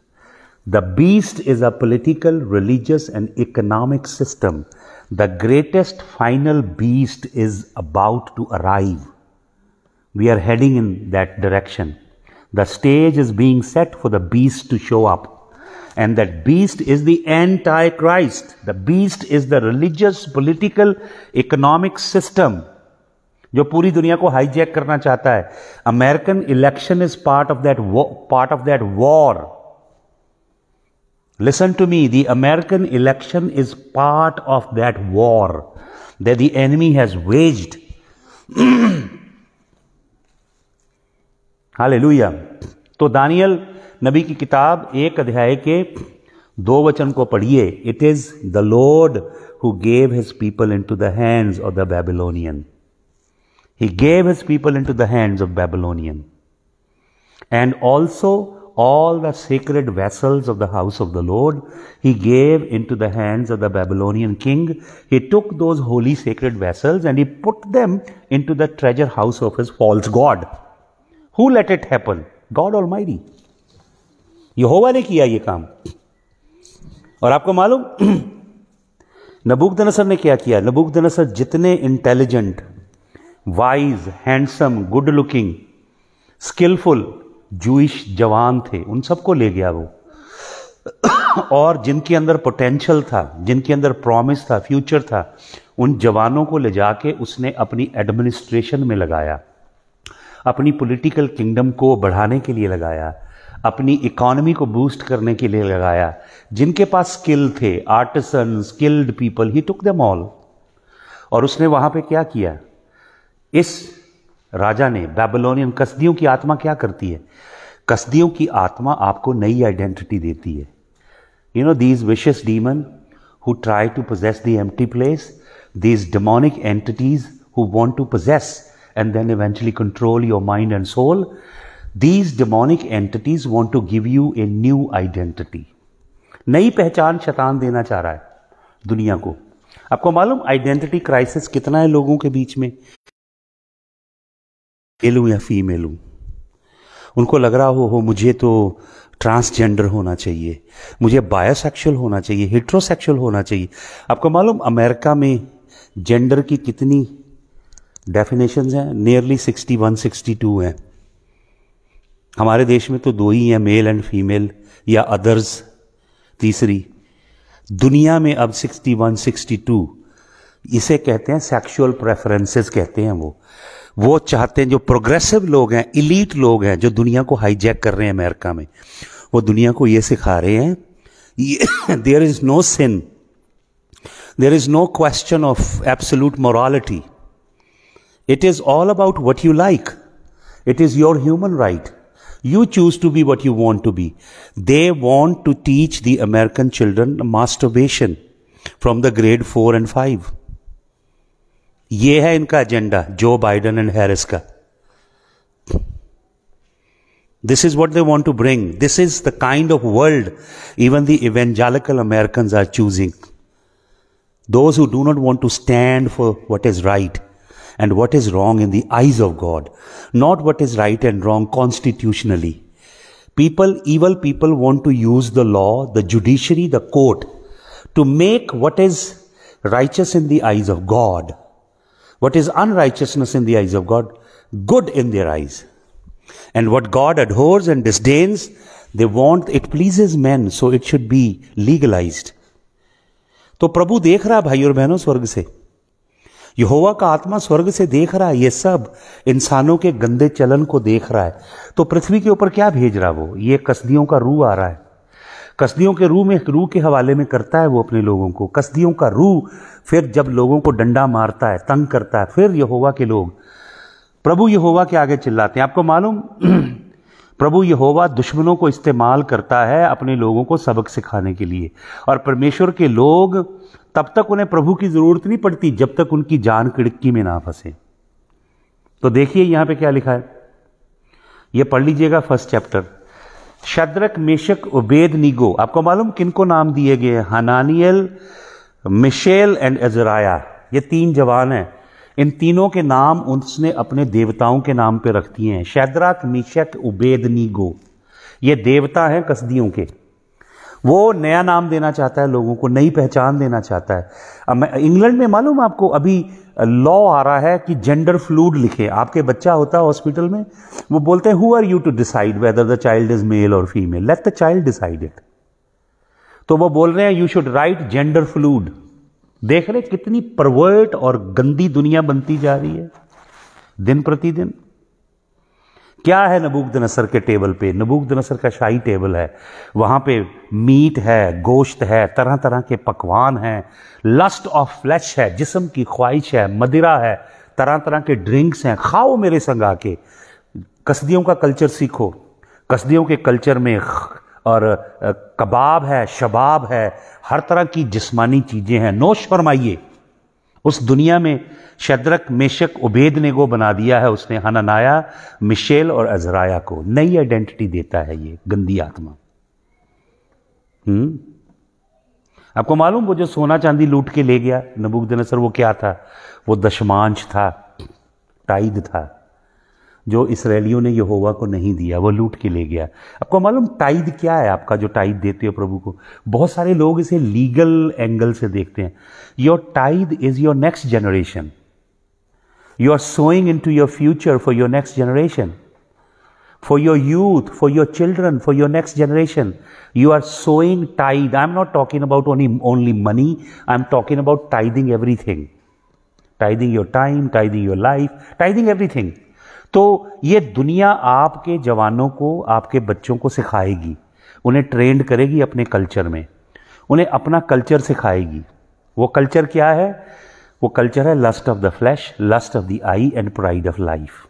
The beast is a political, religious, and economic system. The greatest final beast is about to arrive. We are heading in that direction. The stage is being set for the beast to show up. And that beast is the Antichrist. The beast is the religious, political, economic system जो puri दुनिया ko hijack करना चाहता है American election is part of that part of that war. Listen to me, the American election is part of that war that the enemy has waged. [clears throat] Hallelujah. So Daniel नबी की किताब एक अध्याय के दो वचन को पढ़िए it the the Lord gave his people into the hands of of the Babylonian he gave his people into the hands of Babylonian and all the sacred vessels of the house of the Lord he gave into the hands of the Babylonian king. He took those holy sacred vessels and he put them into the treasure house of his false god. Who let it happen? God Almighty. Jehovah ने किया ये काम और आपको मालूम [clears throat] नबूक दनसर ने क्या किया नबूक दनसर जितने intelligent wise handsome good looking skilful जूश जवान थे उन सबको ले गया वो [clears throat] और जिनके अंदर पोटेंशियल था जिनके अंदर प्रॉमिस था फ्यूचर था उन जवानों को ले जाके उसने अपनी एडमिनिस्ट्रेशन में लगाया अपनी पॉलिटिकल किंगडम को बढ़ाने के लिए लगाया अपनी इकोनॉमी को बूस्ट करने के लिए लगाया जिनके पास स्किल थे artisan skilled people he took them all और उसने वहां पे क्या किया इस राजा ने बेबलोनियन कस्दियों की आत्मा क्या करती है कस्दियों की आत्मा आपको नई आइडेंटिटी देती है यू नो दीज विशेष demon who try to possess the place these demonic entities who want to possess and then eventually control your mind and soul these demonic entities want to give you a new identity नई पहचान शतान देना चाह रहा है दुनिया को आपको मालूम आइडेंटिटी क्राइसिस कितना है लोगों के बीच में मेलू या फीमेलू उनको लग रहा हो हो मुझे तो ट्रांसजेंडर होना चाहिए मुझे बायोसेक्सुअल होना चाहिए हिट्रोसेक्सुअल होना चाहिए आपको मालूम अमेरिका में जेंडर की कितनी डेफिनेशंस हैं nearly sixty one sixty two हैं हमारे देश में तो दो ही हैं मेल एंड फीमेल या अदर्स तीसरी दुनिया में अब 61, 62 इसे कहते हैं सेक्सुअल प्रेफरेंसेस कहते हैं वो वो चाहते हैं जो प्रोग्रेसिव लोग हैं इलीट लोग हैं जो दुनिया को हाईजैक कर रहे हैं अमेरिका में वो दुनिया को ये सिखा रहे हैं there is no sin there is no question of absolute morality it is all about what you like it is your human right You choose to be what you want to be. They want to teach the American children masturbation from the grade 4 and 5. ये है इनका agenda जो Biden and Harris का This is what they want to bring. This is the kind of world even the evangelical Americans are choosing. Those who do not want to stand for what is right and what is wrong in the eyes of God, not what is right and wrong constitutionally. People, evil people want to use the law, the judiciary, the court to make what is righteous in the eyes of God, what is unrighteousness in the eyes of God, good in their eyes. And what God abhors and disdains, they want, it pleases men, so it should be legalized. तो प्रभु देख रहा भाई और बहनों स्वर्ग से यहोवा का आत्मा स्वर्ग से देख रहा है ये सब इंसानों के गंदे चलन को देख रहा है तो पृथ्वी के ऊपर क्या भेज रहा है वो ये कसदियों का रू आ रहा है कसदियों के रूह में रूह के हवाले में करता है वो अपने लोगों को कसदियों का रूह फिर जब लोगों को डंडा मारता है तंग करता है फिर यहोवा के लोग प्रभु यहोवा के आगे चिल्लाते हैं आपको मालूम [clears throat] प्रभु यहोवा दुश्मनों को इस्तेमाल करता है अपने लोगों को सबक सिखाने के लिए और परमेश्वर के लोग तब तक उन्हें प्रभु की जरूरत नहीं पड़ती जब तक उनकी जान किड़की में ना फंसे तो देखिए यहां पे क्या लिखा है यह पढ़ लीजिएगा first chapter Shadrach Meshach Abednego आपको मालूम किनको नाम दिए गए हनानियल मिशेल एंड एजराया ये तीन जवान हैं इन तीनों के नाम उसने अपने देवताओं के नाम पे रख दिए हैं शैदराक मिशक उबेद निगो ये देवता हैं कसदियों के वो नया नाम देना चाहता है लोगों को नई पहचान देना चाहता है इंग्लैंड में मालूम आपको अभी लॉ आ रहा है कि जेंडर फ्लूड लिखे आपके बच्चा होता है हॉस्पिटल में वो बोलते हैं who are you to decide whether the child is male और female let the child decide it तो वो बोल रहे हैं you should write gender fluid देख रहे कितनी परवर्ट और गंदी दुनिया बनती जा रही है दिन प्रतिदिन क्या है नबूक नसर के टेबल पे नबूक नसर का शाही टेबल है वहाँ पे मीट है गोश्त है तरह तरह के पकवान हैं लस्ट ऑफ फ्लैश है जिसम की ख्वाहिश है मदिरा है तरह तरह के ड्रिंक्स हैं खाओ मेरे संग आके कस्दियों का कल्चर सीखो कस्दियों के कल्चर में और कबाब है शबाब है हर तरह की जिस्मानी चीज़ें हैं नोश फरमाइए उस दुनिया में शदरक मेशक उबेद ने गो बना दिया है उसने हनानाया मिशेल और अजराया को नई आइडेंटिटी देता है ये गंदी आत्मा हम्म आपको मालूम वो जो सोना चांदी लूट के ले गया नबूक वो क्या था वो दशमांश था टाइद था जो इसराइलियों ने यहोवा को नहीं दिया वो लूट के ले गया आपको मालूम टाइद क्या है आपका जो टाइद देते हो प्रभु को बहुत सारे लोग इसे लीगल एंगल से देखते हैं your tithe is your next generation you are sowing into your future for your next generation for your youth for your children for your next generation you are sowing tithe I am not talking about only only money I am talking about tithing everything tithing your time tithing your life tithing everything तो ये दुनिया आपके जवानों को आपके बच्चों को सिखाएगी उन्हें ट्रेंड करेगी अपने कल्चर में उन्हें अपना कल्चर सिखाएगी वो कल्चर क्या है वो कल्चर है lust of the flesh lust of the eye and pride of life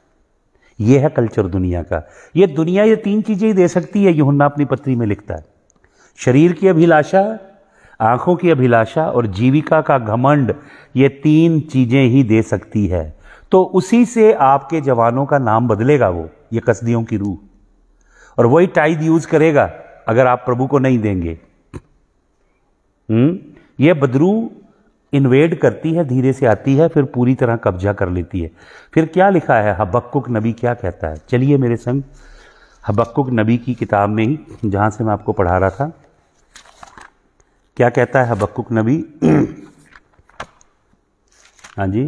ये है कल्चर दुनिया का ये दुनिया ये तीन चीज़ें ही दे सकती है यूहन्ना अपनी पत्री में लिखता है शरीर की अभिलाषा आंखों की अभिलाषा और जीविका का घमंड ये तीन चीज़ें ही दे सकती है तो उसी से आपके जवानों का नाम बदलेगा वो ये कसदियों की रूह और वही टाइद यूज करेगा अगर आप प्रभु को नहीं देंगे हुँ? हम्म? ये बदरू इन्वेड करती है धीरे से आती है फिर पूरी तरह कब्जा कर लेती है फिर क्या लिखा है हबक्कुक नबी क्या कहता है चलिए मेरे संग हबक्कुक नबी की किताब में ही जहां से मैं आपको पढ़ा रहा था क्या कहता है हबक्कुक नबी [clears throat] हाँ जी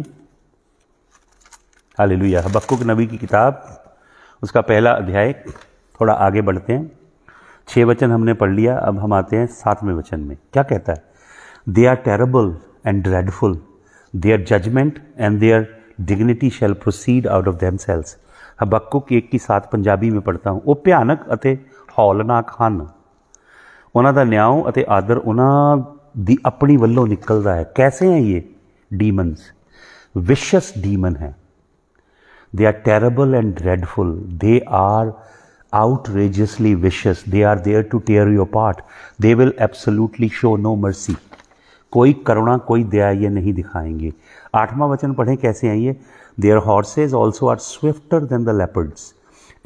हाल लोहिया हबक्क नबी की किताब उसका पहला अध्याय थोड़ा आगे बढ़ते हैं छः वचन हमने पढ़ लिया अब हम आते हैं सातवें वचन में क्या कहता है they are terrible and dreadful their judgement and their dignity shall proceed out of themselves Habakkuk एक की साथ पंजाबी में पढ़ता हूँ ਉਹ भयानक ਅਤੇ ਹੌਲਨਾਕ ਹਨ ਉਹਨਾਂ ਦਾ ਨਿਆਂ ਅਤੇ ਆਦਰ ਉਹਨਾਂ ਦੀ ਆਪਣੀ ਵੱਲੋਂ ਨਿਕਲਦਾ ਹੈ ਕੈਸੇ ਹੈ ਇਹ ਡੀਮਨਸ They are terrible and dreadful. They are outrageously vicious. They are there to tear you apart. They will absolutely show no mercy. कोई करुणा कोई दया ये नहीं दिखाएंगे आठवां वचन पढ़ें कैसे हैं ये their horses also are swifter than the leopards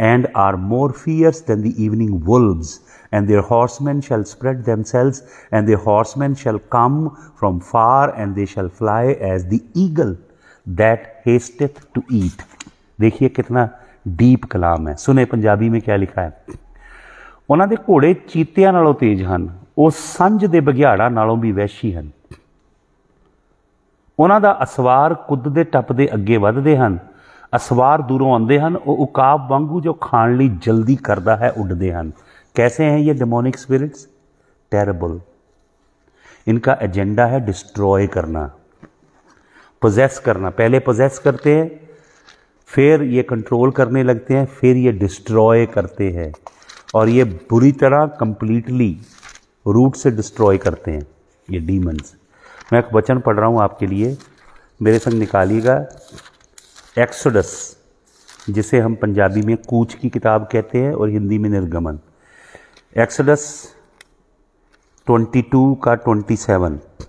and are more fierce than the evening wolves, and their horsemen shall spread themselves, and their horsemen shall come from far, and they shall fly as the eagle that hasteth to eat. देखिए कितना deep ਕਲਾਮ ਹੈ ਸੁਨੇ ਪੰਜਾਬੀ ਵਿੱਚ ਕੀ ਲਿਖਾ ਹੈ ਉਹਨਾਂ ਦੇ ਘੋੜੇ ਚੀਤਿਆਂ ਨਾਲੋਂ ਤੇਜ਼ ਹਨ ਉਹ ਸੰਝ ਦੇ ਬਗਿਆੜਾਂ ਨਾਲੋਂ ਵੀ ਵੈਸ਼ੀ ਹਨ ਉਹਨਾਂ ਦਾ ਅਸਵਾਰ ਕੁੱਦ ਦੇ ਟੱਪ ਦੇ ਅੱਗੇ ਵੱਧਦੇ ਹਨ ਅਸਵਾਰ ਦੂਰੋਂ ਆਉਂਦੇ ਹਨ ਉਹ ਉਕਾਬ ਵਾਂਗੂ ਜੋ ਖਾਣ ਲਈ ਜਲਦੀ ਕਰਦਾ ਹੈ ਉੱਡਦੇ ਹਨ ਕੈਸੇ ਹੈ ਇਹ ਡੈਮੋਨਿਕ ਸਪਿਰਿਟਸ ਟੈਰਬਲ इनका एजेंडा है डिस्ट्रॉय करना पोजेस करना पहले पोजेस करते हैं फिर ये कंट्रोल करने लगते हैं फिर ये डिस्ट्रॉय करते हैं और ये बुरी तरह कम्प्लीटली रूट से डिस्ट्रॉय करते हैं ये डीमंस मैं एक वचन पढ़ रहा हूँ आपके लिए मेरे संग निकालिएगा एक्सोडस जिसे हम पंजाबी में कूच की किताब कहते हैं और हिंदी में निर्गमन एक्सोडस 22 का 27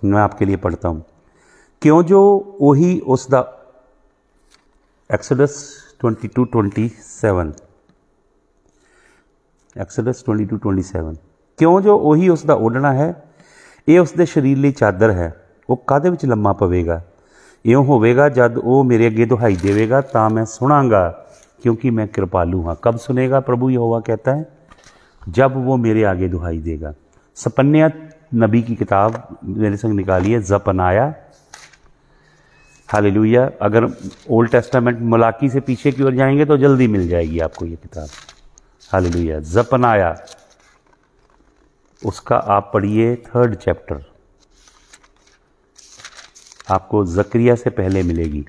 मैं आपके लिए पढ़ता हूँ क्यों जो वही उस दा एक्सोडस 22:27 ਐਕਸੋਡਸ 22:27 ਕਿਉਂ ਜੋ ਉਹੀ ਉਸ ਦਾ ਓਢਣਾ ਹੈ ਇਹ ਉਸ ਦੇ ਸਰੀਰ ਲਈ ਚਾਦਰ ਹੈ ਉਹ ਕਾਦੇ ਵਿੱਚ ਲੰਮਾ ਪਵੇਗਾ ਇਉਂ ਹੋਵੇਗਾ ਜਦ ਉਹ ਮੇਰੇ ਅੱਗੇ ਦੁਹਾਈ ਦੇਵੇਗਾ ਤਾਂ ਮੈਂ ਸੁਣਾਂਗਾ क्योंकि मैं कृपालु हाँ कब सुनेगा प्रभु यहोवा कहता है जब वो मेरे आगे दुहाई देगा सपन्या नबी की किताब मेरे संग निकाली है जपनाया हालेलुया अगर ओल्ड टेस्टामेंट मलाकी से पीछे की ओर जाएंगे तो जल्दी मिल जाएगी आपको ये किताब हालेलुया जपनाया उसका आप पढ़िए थर्ड चैप्टर आपको जक्रिया से पहले मिलेगी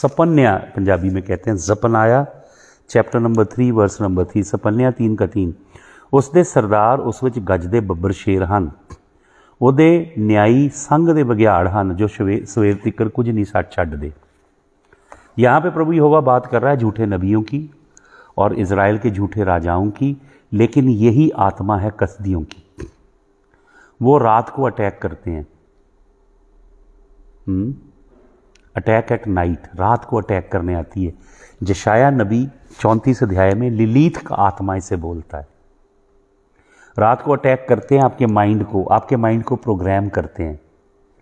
सपन्या पंजाबी में कहते हैं जपनाया chapter number three verse number three सपन्या तीन का तीन ਉਸ सरदार उस गज ਵਿੱਚ ਗੱਜ शेर ਬੱਬਰ न्यायी संघ के ਦੇ हैं जो शवे सवेर तिकर कुछ नहीं सट छे यहाँ पे प्रभु योवा बात कर रहा है झूठे नबियों की और इसराइल के झूठे राजाओं की लेकिन यही आत्मा है कसदियों की वो रात को अटैक करते हैं अटैक एट नाइट रात को अटैक करने आती है जशाया नबी चौंतीस अध्याय में लिलीथ का आत्मा इसे बोलता है रात को अटैक करते हैं आपके माइंड को आपके माइंड को प्रोग्राम करते हैं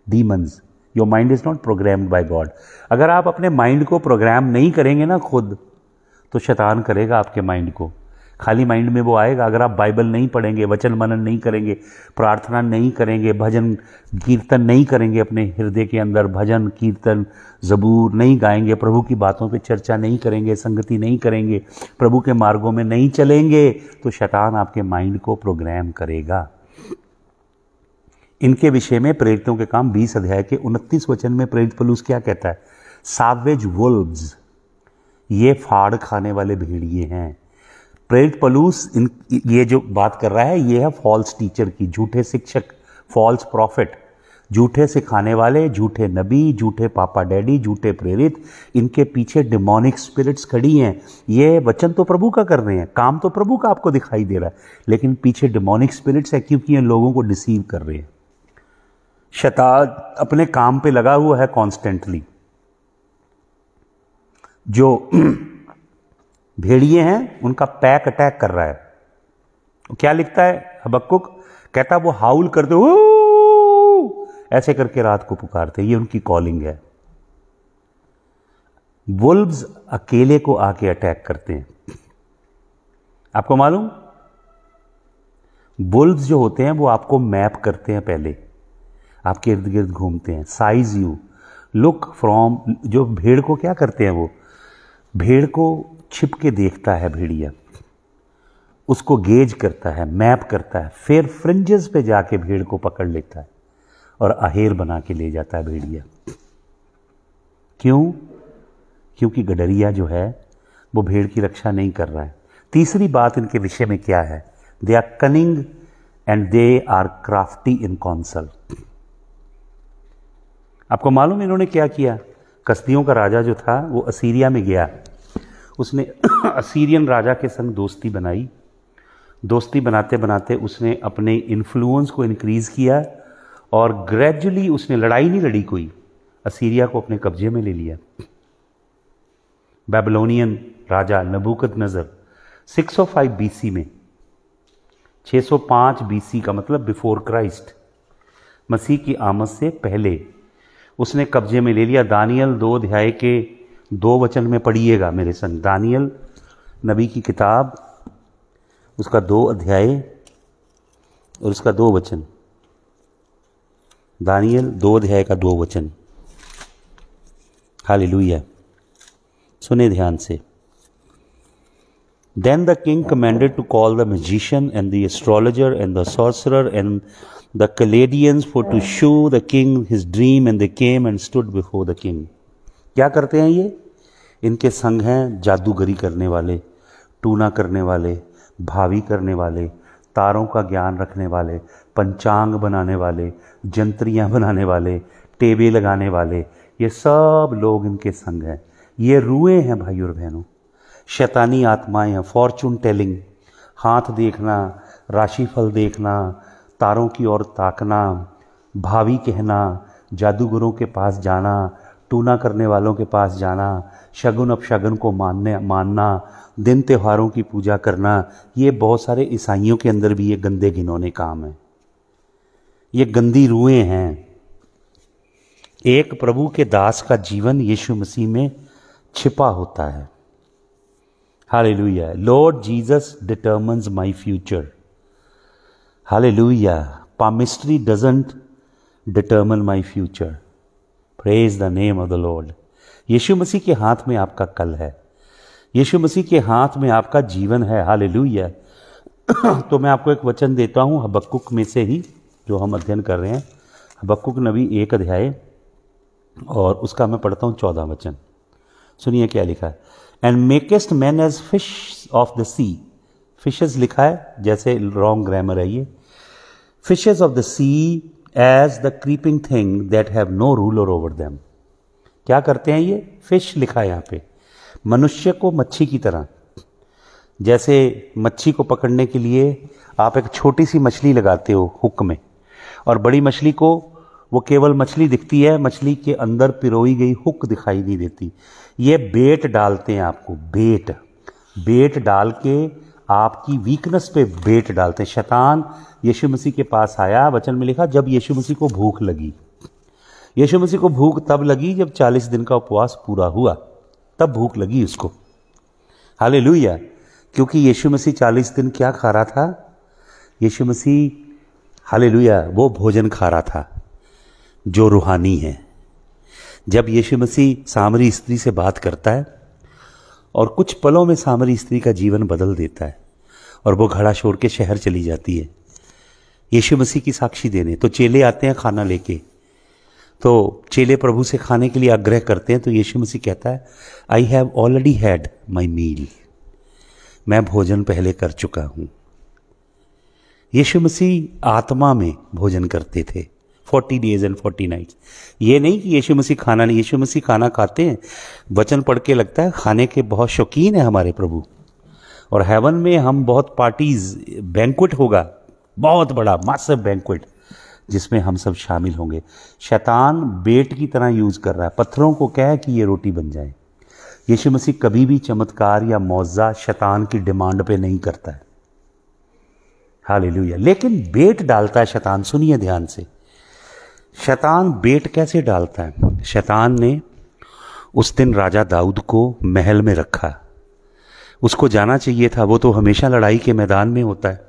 demons your mind is not program by God अगर आप अपने माइंड को प्रोग्राम नहीं करेंगे ना खुद तो शैतान करेगा आपके माइंड को खाली माइंड में वो आएगा अगर आप बाइबल नहीं पढ़ेंगे वचन मनन नहीं करेंगे प्रार्थना नहीं करेंगे भजन कीर्तन नहीं करेंगे अपने हृदय के अंदर भजन कीर्तन जबूर नहीं गाएंगे प्रभु की बातों पे चर्चा नहीं करेंगे संगति नहीं करेंगे प्रभु के मार्गों में नहीं चलेंगे तो शैतान आपके माइंड को प्रोग्राम करेगा इनके विषय में प्रेरितों के काम बीस अध्याय के उनतीस वचन में प्रेरित पलूस क्या कहता है सावेज वुल्व ये फाड़ खाने वाले भेड़िए हैं प्रेरित पलूस इन ये जो बात कर रहा है ये है फॉल्स टीचर की झूठे शिक्षक फॉल्स प्रॉफिट झूठे सिखाने वाले झूठे नबी झूठे पापा डैडी झूठे प्रेरित इनके पीछे डिमोनिक स्पिरिट्स खड़ी हैं ये वचन तो प्रभु का कर रहे हैं काम तो प्रभु का आपको दिखाई दे रहा है लेकिन पीछे डिमोनिक स्पिरिट्स है क्योंकि इन लोगों को डिसीव कर रहे हैं शता अपने काम पे लगा हुआ है कॉन्स्टेंटली जो [clears throat] भेड़िए हैं उनका पैक अटैक कर रहा है क्या लिखता है हबक्कुक कहता वो हाउल करते हो ऐसे करके रात को पुकारते ये उनकी कॉलिंग है वुल्व्स अकेले को आके अटैक करते हैं आपको मालूम बुल्ब्स जो होते हैं वो आपको मैप करते हैं पहले आपके इर्द गिर्द घूमते हैं साइज यू लुक फ्रॉम जो भेड़ को क्या करते हैं वो भेड़ को छिप के देखता है भेड़िया उसको गेज करता है मैप करता है फिर फ्रिंजेस पे जाके भीड़ को पकड़ लेता है और आहेर बना के ले जाता है भेड़िया क्यों क्योंकि गडरिया जो है वो भेड़ की रक्षा नहीं कर रहा है तीसरी बात इनके विषय में क्या है they are cunning and they are crafty in counsel आपको मालूम इन्होंने क्या किया कस्तियों का राजा जो था वो असीरिया में गया उसने [coughs] असीरियन राजा के संग दोस्ती बनाई दोस्ती बनाते बनाते उसने अपने इन्फ्लुएंस को इनक्रीज़ किया और ग्रेजुअली उसने लड़ाई नहीं लड़ी कोई असीरिया को अपने कब्जे में ले लिया बेबलोनियन राजा नबूकत नज़र 605 बीसी में 605 बीसी का मतलब बिफोर क्राइस्ट मसीह की आमद से पहले उसने कब्जे में ले लिया दानियल दो अध्याय के दो वचन में पढ़िएगा मेरे संग दानियल नबी की किताब उसका दो अध्याय और उसका दो वचन दानियल दो अध्याय का दो वचन हाल सुने ध्यान से then the king commanded to call the magician and the astrologer and the sorcerer and the Chaldeans for to show the king his dream and they came and stood before the king क्या करते हैं ये इनके संग हैं जादूगरी करने वाले tuna करने वाले भावी करने वाले तारों का ज्ञान रखने वाले पंचांग बनाने वाले जंतरियाँ बनाने वाले टेबे लगाने वाले ये सब लोग इनके संग हैं ये रुए हैं भाई और बहनों शैतानी आत्माएं हैं फॉर्चून टेलिंग हाथ देखना राशिफल देखना तारों की ओर ताकना भावी कहना जादूगरों के पास जाना टूना करने वालों के पास जाना शगुन अपशगुन को मानने मानना दिन त्योहारों की पूजा करना ये बहुत सारे ईसाइयों के अंदर भी ये गंदे घिनौने काम है ये गंदी रूहें हैं एक प्रभु के दास का जीवन यीशु मसीह में छिपा होता है hallelujah Lord Jesus determines my future hallelujah palmistry doesn't determine my future praise the name of the Lord Yeshu Masih के हाथ में आपका कल है यीशु मसीह के हाथ में आपका जीवन है हाल [coughs] तो मैं आपको एक वचन देता हूँ हबक्कुक में से ही जो हम अध्ययन कर रहे हैं हबक्कुक नबी एक अध्याय और उसका मैं पढ़ता हूँ चौदह वचन सुनिए क्या लिखा है and makest man as fish of the sea fishes लिखा है जैसे रॉन्ग ग्रामर है ये fishes of the sea as the creeping thing that have no ruler over them क्या करते हैं ये फिश लिखा है यहाँ पे मनुष्य को मच्छी की तरह जैसे मच्छी को पकड़ने के लिए आप एक छोटी सी मछली लगाते हो हुक में और बड़ी मछली को वो केवल मछली दिखती है मछली के अंदर पिरोई गई हुक दिखाई नहीं देती ये बेट डालते हैं आपको बेट बेट डाल के आपकी वीकनेस पे बेट डालते हैं शैतान यीशु मसीह के पास आया वचन में लिखा जब यीशु मसीह को भूख लगी यीशु मसीह को भूख तब लगी जब चालीस दिन का उपवास पूरा हुआ तब भूख लगी उसको हाले क्योंकि यीशु मसीह चालीस दिन क्या खा रहा था यीशु मसीह हाले वो भोजन खा रहा था जो रूहानी है जब यीशु मसीह सामरी स्त्री से बात करता है और कुछ पलों में सामरी स्त्री का जीवन बदल देता है और वो घड़ा छोड़ के शहर चली जाती है यीशु मसीह की साक्षी देने तो चेले आते हैं खाना लेके तो चेले प्रभु से खाने के लिए आग्रह करते हैं तो यीशु मसीह कहता है I have already had my meal मैं भोजन पहले कर चुका हूं यीशु मसीह आत्मा में भोजन करते थे forty days and forty nights ये नहीं कि यीशु मसीह खाना नहीं यीशु मसीह खाना खाते हैं वचन पढ़ के लगता है खाने के बहुत शौकीन है हमारे प्रभु और हेवन में हम बहुत पार्टीज बैंकुट होगा बहुत बड़ा मासिव बैंकुट जिसमें हम सब शामिल होंगे शैतान बेट की तरह यूज़ कर रहा है पत्थरों को कह कि ये रोटी बन जाए यीशु मसीह कभी भी चमत्कार या मुआवजा शैतान की डिमांड पे नहीं करता है हालेलुया लेकिन बेट डालता है शैतान सुनिए ध्यान से शैतान बेट कैसे डालता है शैतान ने उस दिन राजा दाऊद को महल में रखा उसको जाना चाहिए था वो तो हमेशा लड़ाई के मैदान में होता है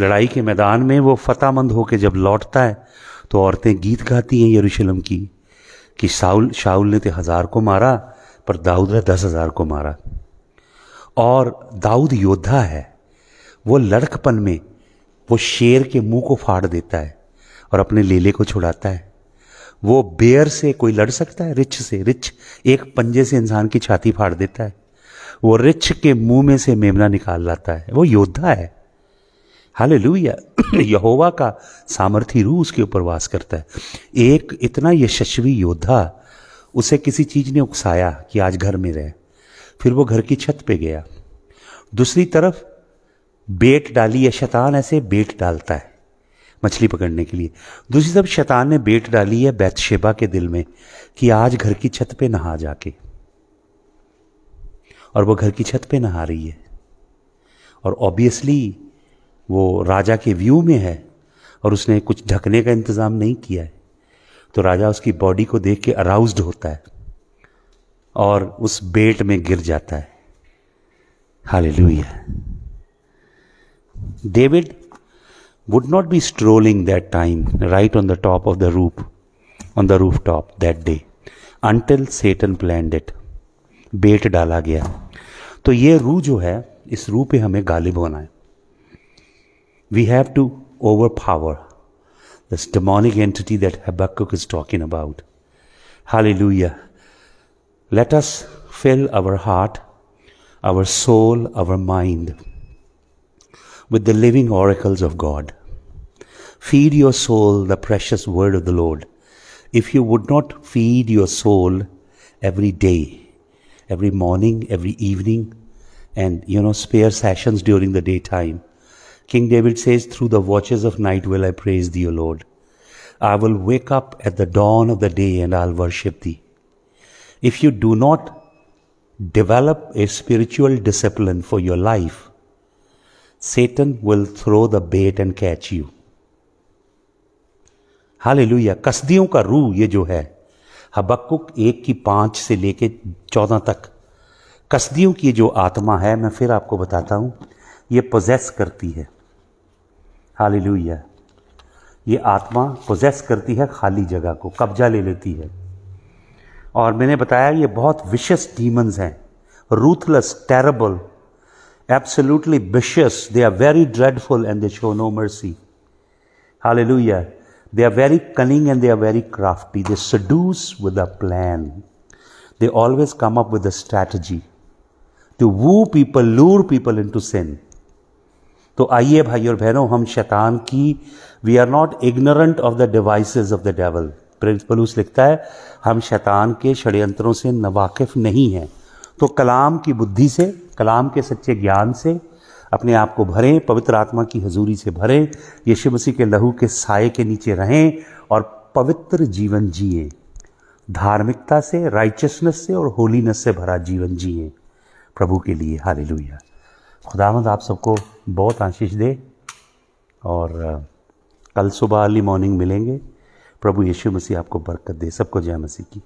लड़ाई के मैदान में वो फतेहमंद होकर जब लौटता है तो औरतें गीत गाती हैं यरूशलम की कि साउल शाउल ने तो हज़ार को मारा पर दाऊद ने दस हज़ार को मारा और दाऊद योद्धा है वो लड़कपन में वो शेर के मुंह को फाड़ देता है और अपने लेले को छुड़ाता है वो बेयर से कोई लड़ सकता है रिछ से रिच एक पंजे से इंसान की छाती फाड़ देता है वो रिच के मुंह में से मेमना निकाल लाता है वो योद्धा है हाले [clears throat] यहोवा का सामर्थी रूह उसके ऊपर वास करता है एक इतना यशस्वी योद्धा उसे किसी चीज़ ने उकसाया कि आज घर में रहे फिर वो घर की छत पे गया दूसरी तरफ बेट डाली या शैतान ऐसे बेट डालता है मछली पकड़ने के लिए दूसरी तरफ शैतान ने बेट डाली है बैतशेबा के दिल में कि आज घर की छत पे नहा जाके और वो घर की छत पे नहा रही है और ऑब्वियसली वो राजा के व्यू में है और उसने कुछ ढकने का इंतज़ाम नहीं किया है तो राजा उसकी बॉडी को देख के अराउज होता है और उस बेट में गिर जाता है had David not be strolling that time right on the top of the the on the rooftop that day until satan planned planned bait डाला गया तो ये रू जो है इस रू पे हमें गालिब होना है we have to overpower this demonic entity that Habakkuk is talking about. Hallelujah. Let us fill our heart, our soul, our mind with the living oracles of God. Feed your soul the precious word of the Lord. If you would not feed your soul every day, every morning, every evening, and you know, spare sessions during the daytime, King David says, Through the watches of night will I praise thee, O Lord. I will wake up at the dawn of the day and I'll worship thee. If you do not develop a spiritual discipline for your life, Satan will throw the bait and catch you. Hallelujah कसदियों का रू ये जो है हबक्कुक एक की पांच से लेके चौदह तक कसदियों की जो आत्मा है मैं फिर आपको बताता हूं ये पोजेस करती है खाली लुइया ये आत्मा पोजेस करती है खाली जगह को कब्जा ले लेती है और मैंने बताया ये बहुत विशेष डीमंस हैं ruthless terrible absolutely vicious they are very dreadful and they show no mercy hallelujah they are very cunning and they are very crafty they seduce with a plan they always come up with a strategy to woo people lure people into sin तो आइए भाई और बहनों हम शैतान की we are not ignorant of the devices of the devil principal उस लिखता है हम शैतान के षड्यंत्रों से नवाकिफ नहीं हैं तो कलाम की बुद्धि से कलाम के सच्चे ज्ञान से अपने आप को भरें पवित्र आत्मा की हजूरी से भरें यीशु मसीह के लहू के साय के नीचे रहें और पवित्र जीवन जिए धार्मिकता से राइचसनेस से और होलीनेस से भरा जीवन जिए प्रभु के लिए हालेलुया खुदावंद आप सबको बहुत आशीष दे और कल सुबह अर्ली मॉर्निंग मिलेंगे प्रभु यीशु मसीह आपको बरकत दे सबको जय मसीह की